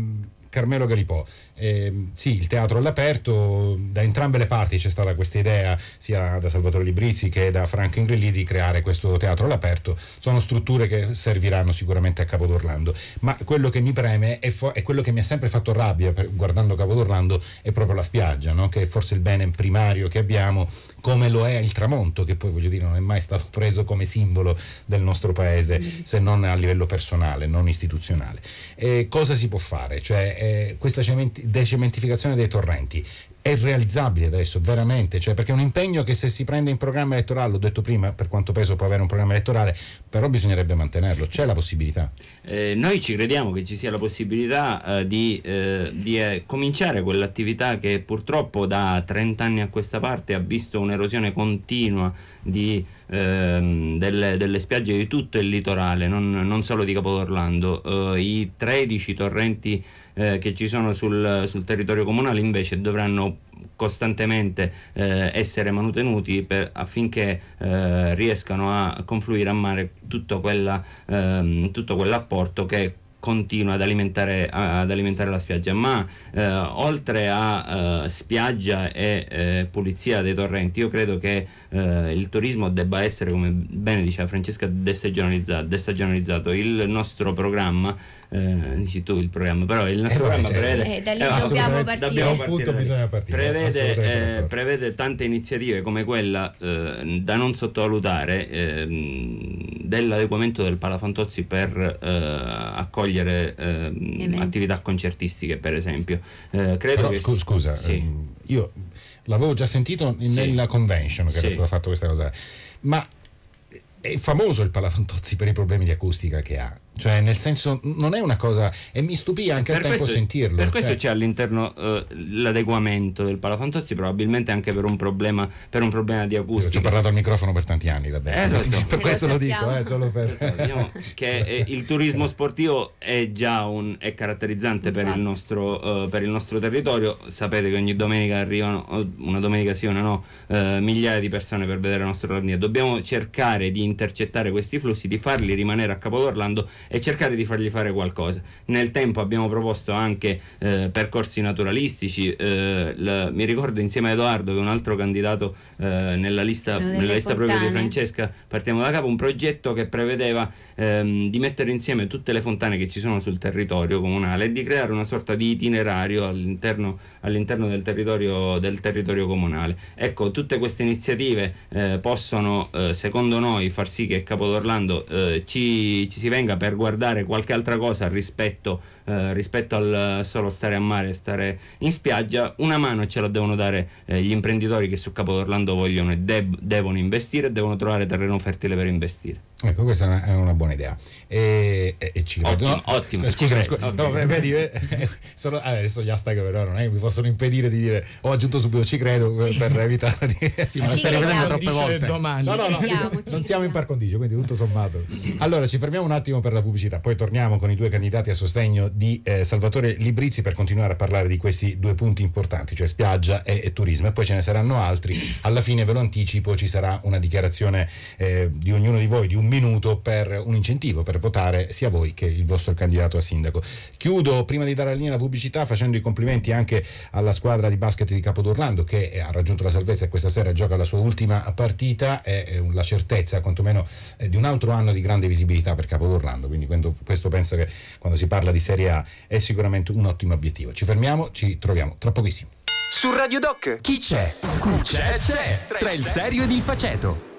Carmelo Galipò. Eh, sì, il teatro all'aperto, da entrambe le parti c'è stata questa idea, sia da Salvatore Librizzi che da Franco Ingrelli, di creare questo teatro all'aperto. Sono strutture che serviranno sicuramente a Capodorlando. ma quello che mi preme e fo- quello che mi ha sempre fatto rabbia per, guardando Capodorlando è proprio la spiaggia, no? che è forse il bene primario che abbiamo, come lo è il tramonto, che poi voglio dire non è mai stato <laughs> preso come simbolo del nostro paese, se non a livello personale, non istituzionale. Eh, cosa si può fare? Cioè, eh, questa cementi- decementificazione dei torrenti è realizzabile adesso veramente, cioè perché è un impegno che se si prende in programma elettorale, l'ho detto prima, per quanto peso può avere un programma elettorale, però bisognerebbe mantenerlo, c'è la possibilità. Eh, noi ci crediamo che ci sia la possibilità eh, di, eh, di eh, cominciare quell'attività che purtroppo da 30 anni a questa parte ha visto un'erosione continua di, ehm, delle, delle, spiagge di tutto il litorale, non, non solo di Capo Capodorlando, eh, i 13 torrenti eh, che ci sono sul, sul, territorio comunale invece dovranno costantemente eh, essere manutenuti per, affinché eh, riescano a confluire a mare tutto, quella, ehm, tutto quell'apporto che continua ad alimentare, ad alimentare, la spiaggia, ma eh, oltre a eh, spiaggia e eh, pulizia dei torrenti, io credo che eh, il turismo debba essere, come bene diceva Francesca, destagionalizzato. destagionalizzato. Il nostro programma eh, dici tu il programma, però il eh, nostro eh, programma cioè, prevede... Eh, da lì eh, dobbiamo partire. Dobbiamo partire, bisogna partire. Prevede, eh, prevede, tante iniziative come quella da non sottovalutare ehm, dell'adeguamento del Palafantozzi per accogliere ehm, attività concertistiche, per esempio. credo però, che... Scu- scusa, sì. Ehm, io l'avevo già sentito sì. nella convention che sì. era stata fatta questa cosa, ma è famoso il Palafantozzi per i problemi di acustica che ha. Cioè, nel senso, non è una cosa. E mi stupì anche per al questo, tempo sentirlo. Per questo cioè... c'è all'interno eh, l'adeguamento del Palafantozzi, probabilmente anche per un problema, per un problema di acustica. Ci ho parlato al microfono per tanti anni, vabbè. Eh, lo so. <laughs> per questo lo, lo dico, eh, solo per. So, diciamo che eh, il turismo sportivo è già un, è caratterizzante per, esatto. il nostro, eh, per il, nostro, territorio. Sapete che ogni domenica arrivano, una domenica sì, una no, eh, migliaia di persone per vedere la nostra Orlando. Dobbiamo cercare di intercettare questi flussi, di farli rimanere a Capo Orlando e cercare di fargli fare qualcosa. Nel tempo abbiamo proposto anche eh, percorsi naturalistici, eh, la, mi ricordo insieme a Edoardo che è un altro candidato eh, nella lista, nella lista proprio di Francesca, partiamo da capo, un progetto che prevedeva ehm, di mettere insieme tutte le fontane che ci sono sul territorio comunale e di creare una sorta di itinerario all'interno, all'interno del, territorio, del, territorio, comunale. Ecco, tutte queste iniziative eh, possono eh, secondo noi far sì che Capo d'Orlando eh, ci, ci si venga per guardare qualche altra cosa rispetto eh, rispetto al solo stare a mare e stare in spiaggia, una mano ce la devono dare eh, gli imprenditori che su Capo d'Orlando vogliono e deb- devono investire e devono trovare terreno fertile per investire. Ecco, questa è una, buona idea. E, e, e ci credo. ottimo. Scusa, adesso gli hashtag però non è che mi possono impedire di dire ho aggiunto subito ci credo per evitare di sì, ma stai ripetendo troppe volte. Domani. No, no, no, no non siamo in par condicio, quindi tutto sommato. Allora, ci fermiamo un attimo per la pubblicità, poi torniamo con i due candidati a sostegno di eh, Salvatore Librizzi per continuare a parlare di questi due punti importanti, cioè spiaggia e, e, turismo, e poi ce ne saranno altri. Alla fine, ve lo anticipo, ci sarà una dichiarazione eh, di ognuno di voi di un minuto per un incentivo per votare sia voi che il vostro candidato a sindaco. Chiudo prima di dare la linea alla pubblicità facendo i complimenti anche alla squadra di basket di Capodorlando che eh, ha raggiunto la salvezza e questa sera gioca la sua ultima partita. È eh, la certezza, quantomeno, eh, di un altro anno di grande visibilità per Capodorlando. Quindi questo penso che quando si parla di serie aerea è sicuramente un ottimo obiettivo. Ci fermiamo, ci troviamo tra pochissimo. Su Radio Doc chi c'è? Chi c'è? C'è tra il serio ed il faceto.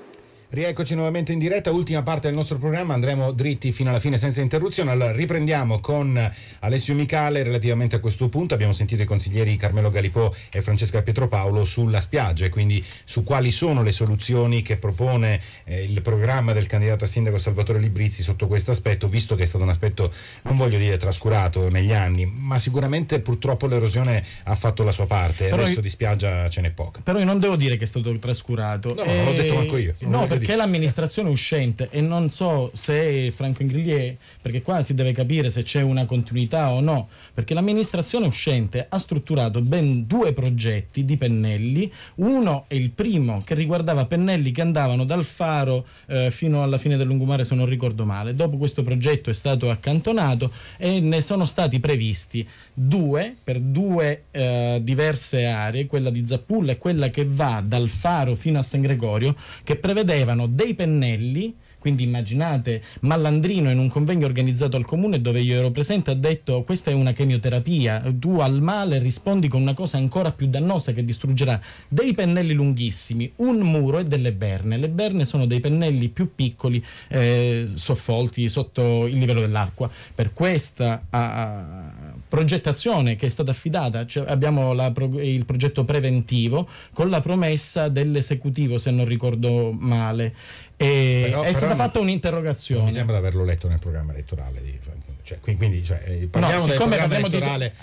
Rieccoci nuovamente in diretta, ultima parte del nostro programma, andremo dritti fino alla fine senza interruzione. Allora riprendiamo con Alessio Micale relativamente a questo punto, abbiamo sentito i consiglieri Carmelo Galipò e Francesca Pietropaolo sulla spiaggia e quindi su quali sono le soluzioni che propone eh, il programma del candidato a sindaco Salvatore Librizzi sotto questo aspetto, visto che è stato un aspetto, non voglio dire trascurato negli anni, ma sicuramente purtroppo l'erosione ha fatto la sua parte, però adesso io, di spiaggia ce n'è poca. Però io non devo dire che è stato trascurato. No, e... non l'ho detto eh, manco io. No, perché che l'amministrazione uscente, e non so se Franco Ingrillier, perché qua si deve capire se c'è una continuità o no, perché l'amministrazione uscente ha strutturato ben due progetti di pennelli, uno è il primo che riguardava pennelli che andavano dal faro eh, fino alla fine del lungomare se non ricordo male, dopo questo progetto è stato accantonato e ne sono stati previsti due per due eh, diverse aree, quella di Zappulla e quella che va dal Faro fino a San Gregorio, che prevedevano dei pennelli. Quindi immaginate Mallandrino in un convegno organizzato al comune dove io ero presente ha detto questa è una chemioterapia, tu al male rispondi con una cosa ancora più dannosa che distruggerà dei pennelli lunghissimi, un muro e delle berne. Le berne sono dei pennelli più piccoli eh, soffolti sotto il livello dell'acqua. Per questa a, a progettazione che è stata affidata, cioè abbiamo la, il progetto preventivo con la promessa dell'esecutivo se non ricordo male. E però, è però stata fatta un'interrogazione. Mi sembra di averlo letto nel programma elettorale di cioè, quindi cioè, eh, parliamo no, siccome parliamo di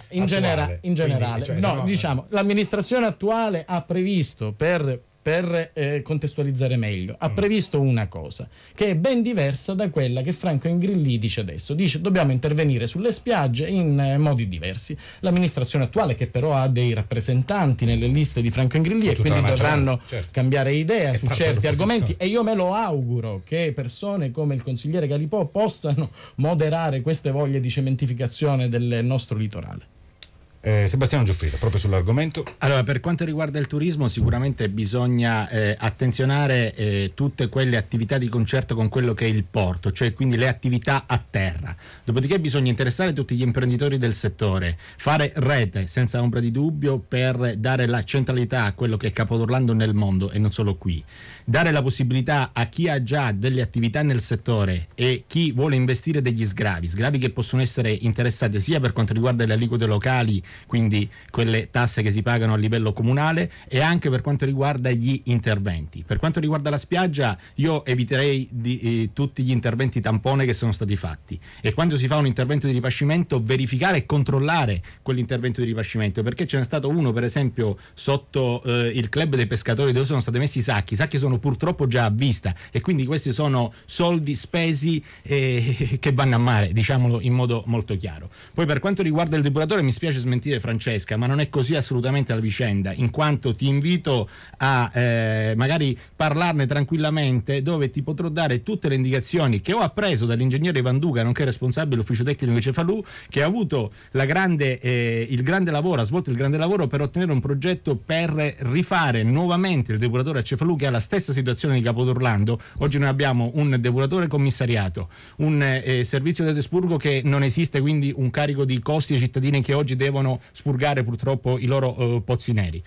in, genera, in generale, quindi, cioè, no, no, diciamo, l'amministrazione attuale ha previsto per per eh, contestualizzare meglio, ha mm. previsto una cosa che è ben diversa da quella che Franco Ingrilli dice adesso. Dice dobbiamo intervenire sulle spiagge in eh, modi diversi. L'amministrazione attuale, che però ha dei rappresentanti nelle liste di Franco Ingrilli e quindi dovranno certo. cambiare idea è su certi argomenti e io me lo auguro che persone come il consigliere Calipò possano moderare queste voglie di cementificazione del nostro litorale. Eh, Sebastiano Gioffrida, proprio sull'argomento. Allora, per quanto riguarda il turismo, sicuramente bisogna eh, attenzionare eh, tutte quelle attività di concerto con quello che è il porto, cioè quindi le attività a terra. Dopodiché bisogna interessare tutti gli imprenditori del settore, fare rete, senza ombra di dubbio, per dare la centralità a quello che è Capodorlando nel mondo e non solo qui. Dare la possibilità a chi ha già delle attività nel settore e chi vuole investire degli sgravi, sgravi che possono essere interessati sia per quanto riguarda le aliquote locali, quindi quelle tasse che si pagano a livello comunale e anche per quanto riguarda gli interventi. Per quanto riguarda la spiaggia io eviterei di, eh, tutti gli interventi tampone che sono stati fatti e quando si fa un intervento di ripascimento verificare e controllare quell'intervento di ripascimento perché ce n'è stato uno per esempio sotto eh, il club dei pescatori dove sono stati messi i sacchi, i sacchi sono purtroppo già a vista e quindi questi sono soldi spesi eh, <laughs> che vanno a mare, diciamolo in modo molto chiaro. Poi per quanto riguarda il depuratore mi spiace smentire sentire Francesca, ma non è così assolutamente la vicenda, in quanto ti invito a eh, magari parlarne tranquillamente dove ti potrò dare tutte le indicazioni che ho appreso dall'ingegnere Vanduca, nonché responsabile dell'ufficio tecnico di Cefalù, che ha avuto grande, eh, il grande lavoro, ha svolto il grande lavoro per ottenere un progetto per rifare nuovamente il depuratore a Cefalù che ha la stessa situazione di Capodorlando. Oggi noi abbiamo un depuratore commissariato, un eh, servizio di Edesburgo che non esiste, quindi un carico di costi ai cittadini che oggi devono potevano spurgare purtroppo i loro eh, pozzi neri.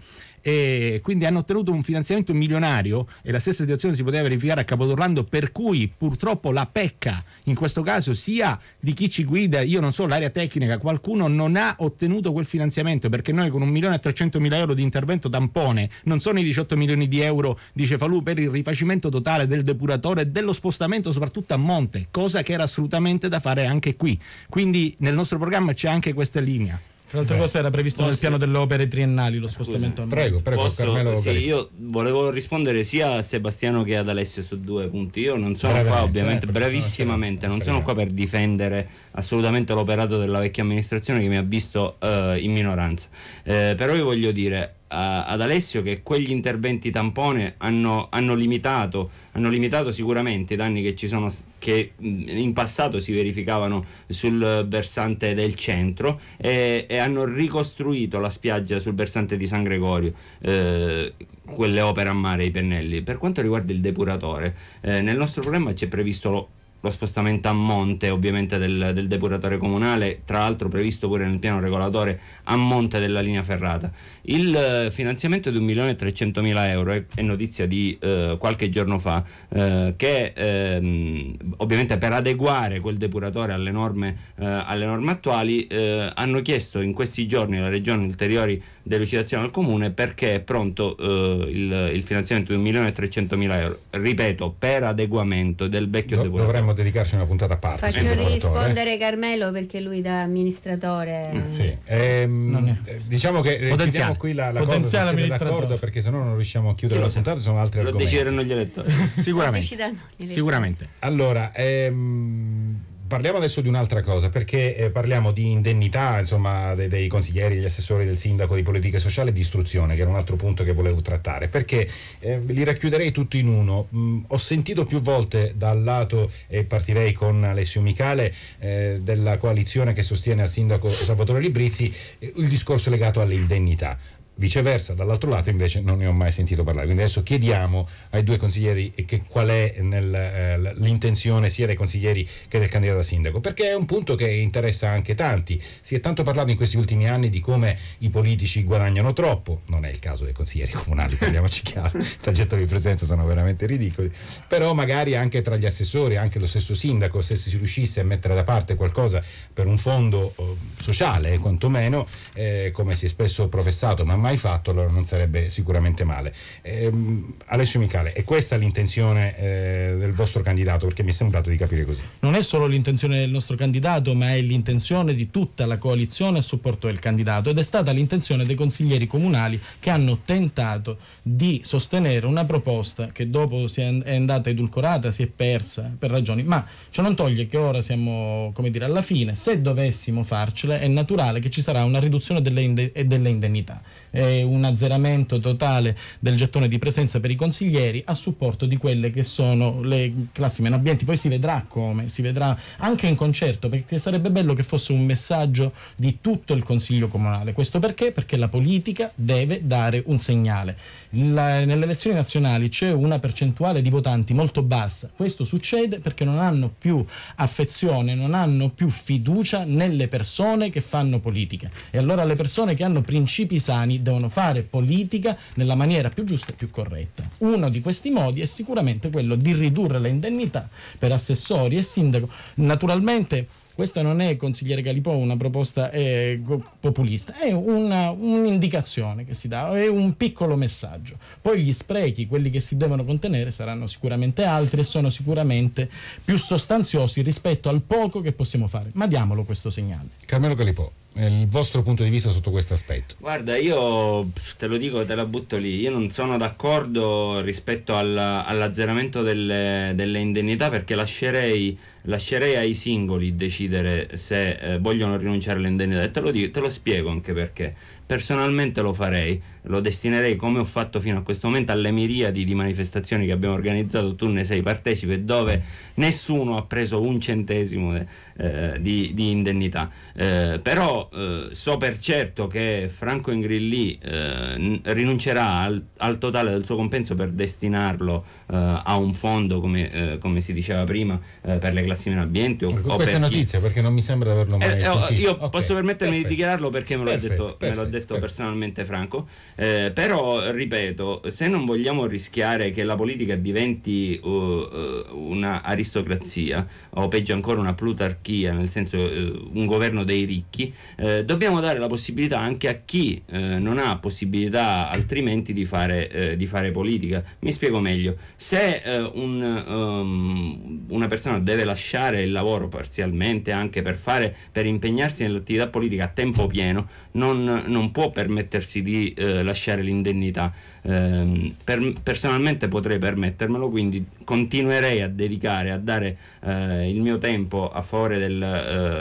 E quindi hanno ottenuto un finanziamento milionario e la stessa situazione si poteva verificare a Capodorlando per cui purtroppo la pecca in questo caso sia di chi ci guida, io non so, l'area tecnica, qualcuno non ha ottenuto quel finanziamento perché noi con 1 milione e 300 euro di intervento tampone, non sono i 18 milioni di euro, di Cefalù per il rifacimento totale del depuratore e dello spostamento soprattutto a monte, cosa che era assolutamente da fare anche qui. Quindi nel nostro programma c'è anche questa linea. Tra l'altro, cosa era previsto posso... nel piano delle opere triennali lo spostamento Scusa. a Prego, prego, posso, Carmelo. Sì, io volevo rispondere sia a Sebastiano che ad Alessio su due punti. Io non sono qua, ovviamente, eh, bravissimamente, non sono qua per difendere assolutamente l'operato della vecchia amministrazione che mi ha visto eh, in minoranza. Eh, però io voglio dire a, ad Alessio che quegli interventi tampone hanno, hanno, limitato, hanno limitato, sicuramente i danni che, sono, che in passato si verificavano sul versante del centro e, e hanno ricostruito la spiaggia sul versante di San Gregorio, eh, quelle opere a mare, i pennelli. Per quanto riguarda il depuratore, eh, nel nostro programma c'è previsto lo lo spostamento a monte ovviamente del, del depuratore comunale, tra l'altro previsto pure nel piano regolatore a monte della linea ferrata. Il eh, finanziamento di 1.300.000 euro è, è notizia di eh, qualche giorno fa, eh, che ehm, ovviamente per adeguare quel depuratore alle norme, eh, alle norme attuali eh, hanno chiesto in questi giorni alla Regione ulteriori delucidazioni al Comune perché è pronto eh, il, il, finanziamento di 1.300.000 euro, ripeto, per adeguamento del vecchio Do, depuratore. Dovremmo dovremmo dedicarci una puntata a parte. Faccio eh. rispondere Carmelo perché lui da amministratore... Mm, sì. Ehm, eh, diciamo che eh, chiudiamo qui la, la cosa, se siete d'accordo, perché se no non riusciamo a chiudere Io la puntata, sono altri Lo argomenti. <laughs> Lo decideranno gli elettori. Sicuramente. Sicuramente. Allora, ehm, parliamo adesso di un'altra cosa, perché eh, parliamo di indennità insomma, dei, dei, consiglieri, degli assessori, del sindaco, di politica sociale e di istruzione, che era un altro punto che volevo trattare, perché eh, li racchiuderei tutti in uno. Mm, ho sentito più volte dal lato, e partirei con Alessio Micale, eh, della coalizione che sostiene al sindaco Salvatore Librizzi, eh, il discorso legato alle indennità viceversa dall'altro lato invece non ne ho mai sentito parlare quindi adesso chiediamo ai due consiglieri che, qual è nel, eh, l'intenzione sia dei consiglieri che del candidato a sindaco perché è un punto che interessa anche tanti si è tanto parlato in questi ultimi anni di come i politici guadagnano troppo non è il caso dei consiglieri comunali parliamoci <laughs> chiaro i traggettori di presenza sono veramente ridicoli però magari anche tra gli assessori anche lo stesso sindaco se si riuscisse a mettere da parte qualcosa per un fondo eh, sociale quantomeno eh, come si è spesso professato ma mai fatto, allora non sarebbe sicuramente male. Ehm, Alessio Michele, è questa l'intenzione eh, del vostro candidato? Perché mi è sembrato di capire così. Non è solo l'intenzione del nostro candidato, ma è l'intenzione di tutta la coalizione a supporto del candidato ed è stata l'intenzione dei consiglieri comunali che hanno tentato di sostenere una proposta che dopo è andata edulcorata, si è persa per ragioni, ma ciò non toglie che ora siamo, come dire, alla fine. Se dovessimo farcela è naturale che ci sarà una riduzione delle, ind- delle indennità eh, un azzeramento totale del gettone di presenza per i consiglieri a supporto di quelle che sono le classi meno ambienti. Poi si vedrà come, si vedrà anche in concerto, perché sarebbe bello che fosse un messaggio di tutto il Consiglio Comunale. Questo perché? Perché la politica deve dare un segnale. La, nelle elezioni nazionali c'è una percentuale di votanti molto bassa. Questo succede perché non hanno più affezione, non hanno più fiducia nelle persone che fanno politica. E allora le persone che hanno principi sani devono fare politica nella maniera più giusta e più corretta. Uno di questi modi è sicuramente quello di ridurre le indennità per assessori e sindaco. Naturalmente questa non è, consigliere Calipò, una proposta eh, populista, è una, un'indicazione che si dà, è un piccolo messaggio. Poi gli sprechi, quelli che si devono contenere, saranno sicuramente altri e sono sicuramente più sostanziosi rispetto al poco che possiamo fare. Ma diamolo questo segnale. Carmelo Calipò il vostro punto di vista sotto questo aspetto? Guarda, io te lo dico, te la butto lì, io non sono d'accordo rispetto al, all'azzeramento delle, delle, indennità perché lascerei, lascerei, ai singoli decidere se eh, vogliono rinunciare alle indennità e te lo, dico, te lo spiego anche perché. Personalmente lo farei lo destinerei come ho fatto fino a questo momento alle miriadi di manifestazioni che abbiamo organizzato, tu ne sei partecipe, dove nessuno ha preso un centesimo eh, di, di, indennità. Eh, però eh, so per certo che Franco Ingrilli eh, rinuncerà al, al, totale del suo compenso per destinarlo eh, a un fondo, come, eh, come si diceva prima, eh, per le classi meno ambienti. O, o questa per notizia, chi... perché non mi sembra di averlo mai eh, Io okay. posso permettermi perfetto. di dichiararlo perché me l'ha detto, me detto personalmente Franco. Eh, però, ripeto, se non vogliamo rischiare che la politica diventi uh, uh, una aristocrazia o peggio ancora una plutarchia, nel senso uh, un governo dei ricchi, eh, dobbiamo dare la possibilità anche a chi eh, non ha possibilità altrimenti di fare, eh, di fare, politica. Mi spiego meglio. Se un, um, una persona deve lasciare il lavoro parzialmente anche per, fare, per impegnarsi nell'attività politica a tempo pieno, non, non può permettersi di lasciare l'indennità. Eh, per, personalmente potrei permettermelo, quindi continuerei a dedicare, a dare eh, il mio tempo a favore del,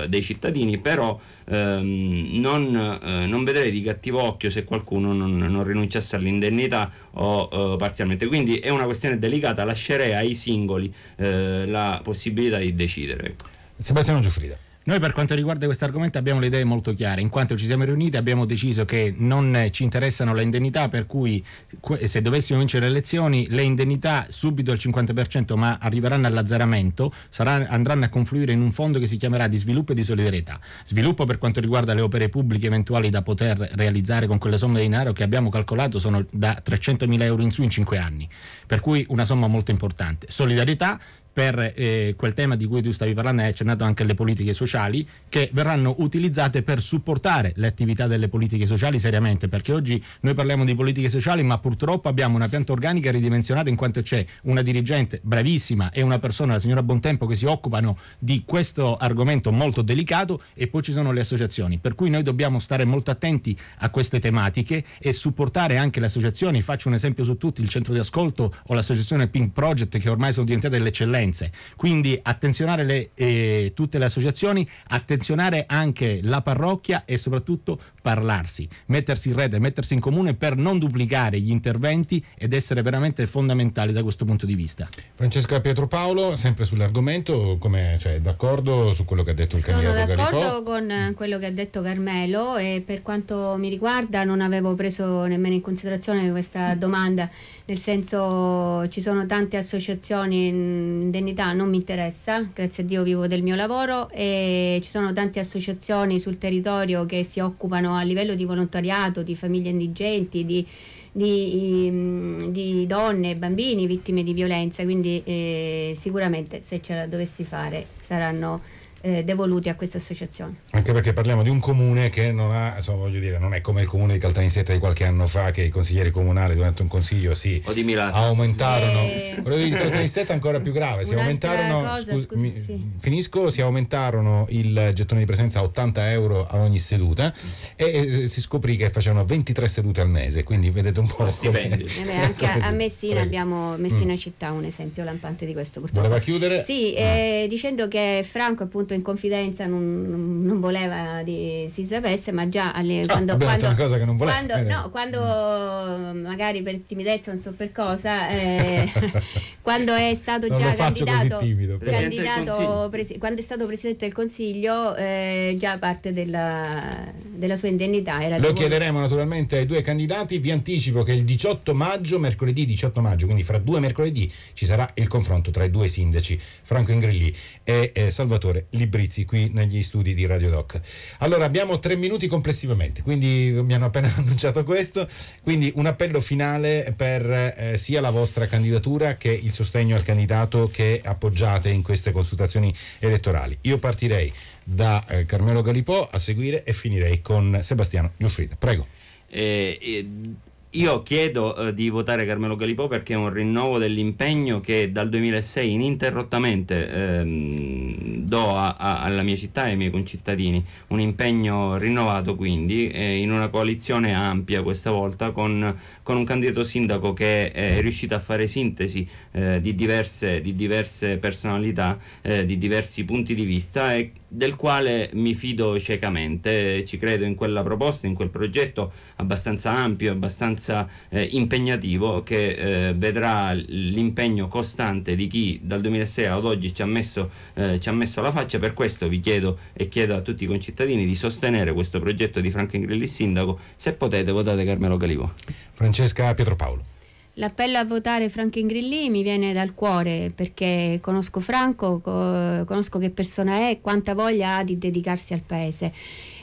eh, dei cittadini, però ehm, non, eh, non, vedrei di cattivo occhio se qualcuno non, non rinunciasse all'indennità o eh, parzialmente. Quindi è una questione delicata, lascerei ai singoli eh, la possibilità di decidere. Ecco. Sebastiano Giuffrida. Noi per quanto riguarda questo argomento abbiamo le idee molto chiare, in quanto ci siamo riuniti abbiamo deciso che non ci interessano le indennità, per cui se dovessimo vincere le elezioni le indennità subito al 50% ma arriveranno all'azzeramento, saranno, andranno a confluire in un fondo che si chiamerà di sviluppo e di solidarietà. Sviluppo per quanto riguarda le opere pubbliche eventuali da poter realizzare con quelle somme di denaro che abbiamo calcolato sono da 300.000 euro in su in 5 anni, per cui una somma molto importante. Solidarietà per eh, quel tema di cui tu stavi parlando, hai accennato anche alle politiche sociali, che verranno utilizzate per supportare le attività delle politiche sociali seriamente, perché oggi noi parliamo di politiche sociali, ma purtroppo abbiamo una pianta organica ridimensionata in quanto c'è una dirigente bravissima e una persona, la signora Bontempo, che si occupano di questo argomento molto delicato e poi ci sono le associazioni, per cui noi dobbiamo stare molto attenti a queste tematiche e supportare anche le associazioni. Faccio un esempio su tutti, il centro di ascolto o l'associazione Pink Project, che ormai sono diventate l'eccellenza sofferenze. Quindi attenzionare le, eh, tutte le associazioni, attenzionare anche la parrocchia e soprattutto parlarsi, mettersi in rete, mettersi in comune per non duplicare gli interventi ed essere veramente fondamentali da questo punto di vista. Francesca Pietro Paolo, sempre sull'argomento, come cioè, d'accordo su quello che ha detto il Sono candidato Sono d'accordo con eh, quello che ha detto Carmelo e per quanto mi riguarda non avevo preso nemmeno in considerazione questa domanda, nel senso ci sono tante associazioni indennità, non mi interessa, grazie a Dio vivo del mio lavoro e ci sono tante associazioni sul territorio che si occupano a livello di volontariato, di famiglie indigenti, di, di, mm, di donne e bambini vittime di violenza, quindi eh, sicuramente se ce la dovessi fare saranno eh, devoluti a questa associazione. Anche perché parliamo di un comune che non ha, insomma, voglio dire, non è come il comune di Caltanissetta di qualche anno fa che i consiglieri comunali durante un consiglio si sì, aumentarono. Eh. E... Quello di Caltanissetta è ancora più grave, si aumentarono, cosa, scusi, scusi, mi, sì. finisco, si aumentarono il gettone di presenza a 80 euro a ogni seduta e, e si scoprì che facevano 23 sedute al mese, quindi vedete un po'... Come... <laughs> Eh beh, anche a, a Messina Prego. abbiamo Messina mm. città un esempio lampante di questo purtroppo. Voleva chiudere? Sì, ah. eh, dicendo che Franco appunto molto in confidenza, non, non voleva di, si sapesse, ma già alle, ah, quando, quando, una cosa che non voleva. Quando, eh. no, quando mm, magari per timidezza, non so per cosa, eh, <laughs> quando è stato non già candidato, timido, candidato presi, quando è stato presidente del Consiglio, eh, già parte della, della sua indennità era Lo chiederemo voi. naturalmente ai due candidati, vi anticipo che il 18 maggio, mercoledì 18 maggio, quindi fra due mercoledì, ci sarà il confronto tra i due sindaci, Franco Ingrilli e eh, Salvatore Lì. Librizzi qui negli studi di Radio Doc. Allora abbiamo tre minuti complessivamente, quindi mi hanno appena <laughs> annunciato questo, quindi un appello finale per eh, sia la vostra candidatura che il sostegno al candidato che appoggiate in queste consultazioni elettorali. Io partirei da eh, Carmelo Galipò a seguire e finirei con Sebastiano Giuffrida. Prego. Eh, eh io chiedo eh, di votare Carmelo Calipò perché è un rinnovo dell'impegno che dal 2006 ininterrottamente ehm, do a, a, alla mia città e ai miei concittadini. Un impegno rinnovato quindi eh, in una coalizione ampia questa volta con con un candidato sindaco che eh, è riuscito a fare sintesi eh, di, diverse, di, diverse, personalità, eh, di diversi punti di vista e del quale mi fido ciecamente, ci credo in quella proposta, in quel progetto abbastanza ampio, abbastanza eh, impegnativo che eh, vedrà l'impegno costante di chi dal 2006 ad oggi ci ha, messo, eh, ci ha messo la faccia, per questo vi chiedo e chiedo a tutti i concittadini di sostenere questo progetto di Franklin Grilli Sindaco, se potete votate Carmelo Calivo. Frank Francesca Pietropaolo. L'appello a votare Franco Ingrilli mi viene dal cuore perché conosco Franco, conosco che persona è e quanta voglia ha di dedicarsi al paese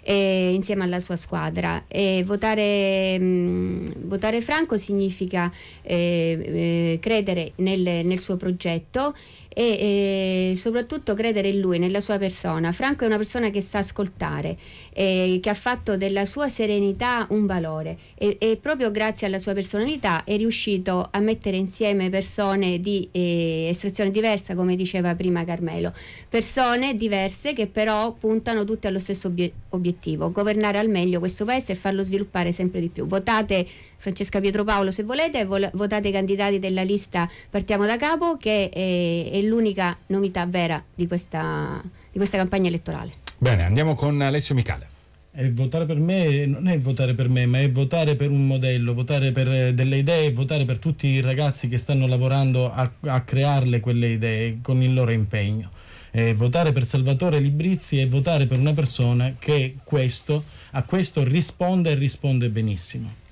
eh, insieme alla sua squadra. Eh, votare, mh, votare, Franco significa eh, eh credere nel, nel, suo progetto e soprattutto credere in lui, nella sua persona. Franco è una persona che sa ascoltare eh, che ha fatto della sua serenità un valore e, e, proprio grazie alla sua personalità è riuscito a mettere insieme persone di eh, estrazione diversa, come diceva prima Carmelo, persone diverse che però puntano tutte allo stesso obiettivo, governare al meglio questo paese e farlo sviluppare sempre di più. Votate Francesca Pietropaolo se volete, votate i candidati della lista Partiamo da Capo che è, è l'unica novità vera di questa, di questa campagna elettorale. Bene, andiamo con Alessio Micale. E votare per me non è votare per me, ma è votare per un modello, votare per eh, delle idee, votare per tutti i ragazzi che stanno lavorando a, a crearle quelle idee con il loro impegno. E votare per Salvatore Librizzi è votare per una persona che questo, a questo risponde e risponde benissimo.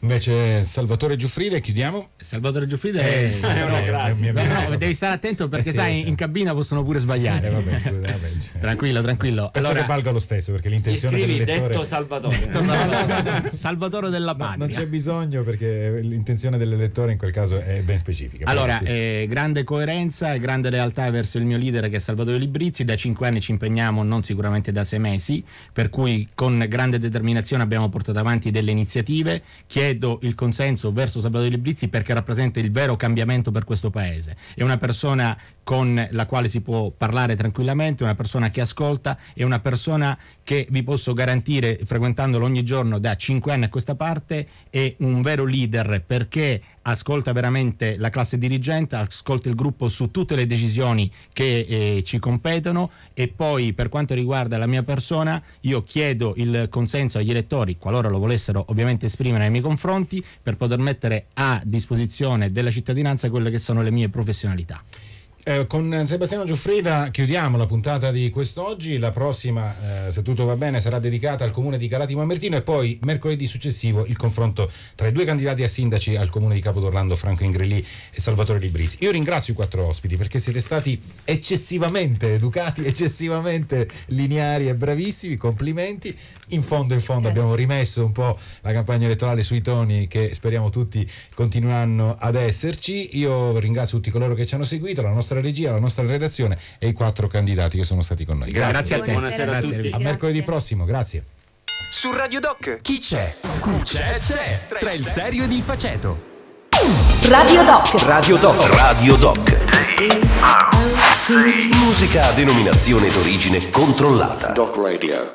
Invece Salvatore Giuffrida, chiudiamo. Salvatore Giuffrida eh, è, eh, una no, eh, grazie. No, no, devi stare attento perché eh sì, sai, eh, in cabina possono pure sbagliare. Vabbè, scusa, vabbè, cioè. Tranquillo, tranquillo. Penso allora, che valga lo stesso perché l'intenzione scrivi, del lettore... detto Salvatore. Detto Salvatore. <laughs> Salvatore della patria. Non c'è bisogno perché l'intenzione dell'elettore in quel caso è ben specifica. Allora, ben specifica. grande coerenza e grande lealtà verso il mio leader che è Salvatore Librizzi. Da cinque anni ci impegniamo, non sicuramente da sei mesi, per cui con grande determinazione abbiamo portato avanti delle iniziative. Chiedo chiedo il consenso verso Salvatore Blizzi perché rappresenta il vero cambiamento per questo paese. È una persona con la quale si può parlare tranquillamente, una persona che ascolta, è una persona che vi posso garantire, frequentandolo ogni giorno da 5 anni a questa parte, è un vero leader perché ascolta veramente la classe dirigente, ascolta il gruppo su tutte le decisioni che eh, ci competono e poi per quanto riguarda la mia persona io chiedo il consenso agli elettori, qualora lo volessero ovviamente esprimere nei miei confronti, per poter mettere a disposizione della cittadinanza quelle che sono le mie professionalità. Eh, con Sebastiano Giuffrida chiudiamo la puntata di quest'oggi, la prossima, eh, se tutto va bene, sarà dedicata al comune di Calati Mamertino e poi mercoledì successivo il confronto tra i due candidati a sindaci al comune di Capodorlando, Franco Ingrelli e Salvatore Librisi. Io ringrazio i quattro ospiti perché siete stati eccessivamente educati, <laughs> eccessivamente lineari e bravissimi, complimenti in fondo in fondo abbiamo rimesso un po' la campagna elettorale sui toni che speriamo tutti continueranno ad esserci. Io ringrazio tutti coloro che ci hanno seguito, la nostra regia, la nostra redazione e i quattro candidati che sono stati con noi. Grazie, grazie a te, buonasera, buonasera a tutti. A mercoledì prossimo, grazie. Su Radio Doc chi c'è? Chi c'è? C'è tra il serio ed il faceto. Radio Doc. Radio Doc. Radio Doc. Musica a denominazione d'origine controllata. Doc Radio.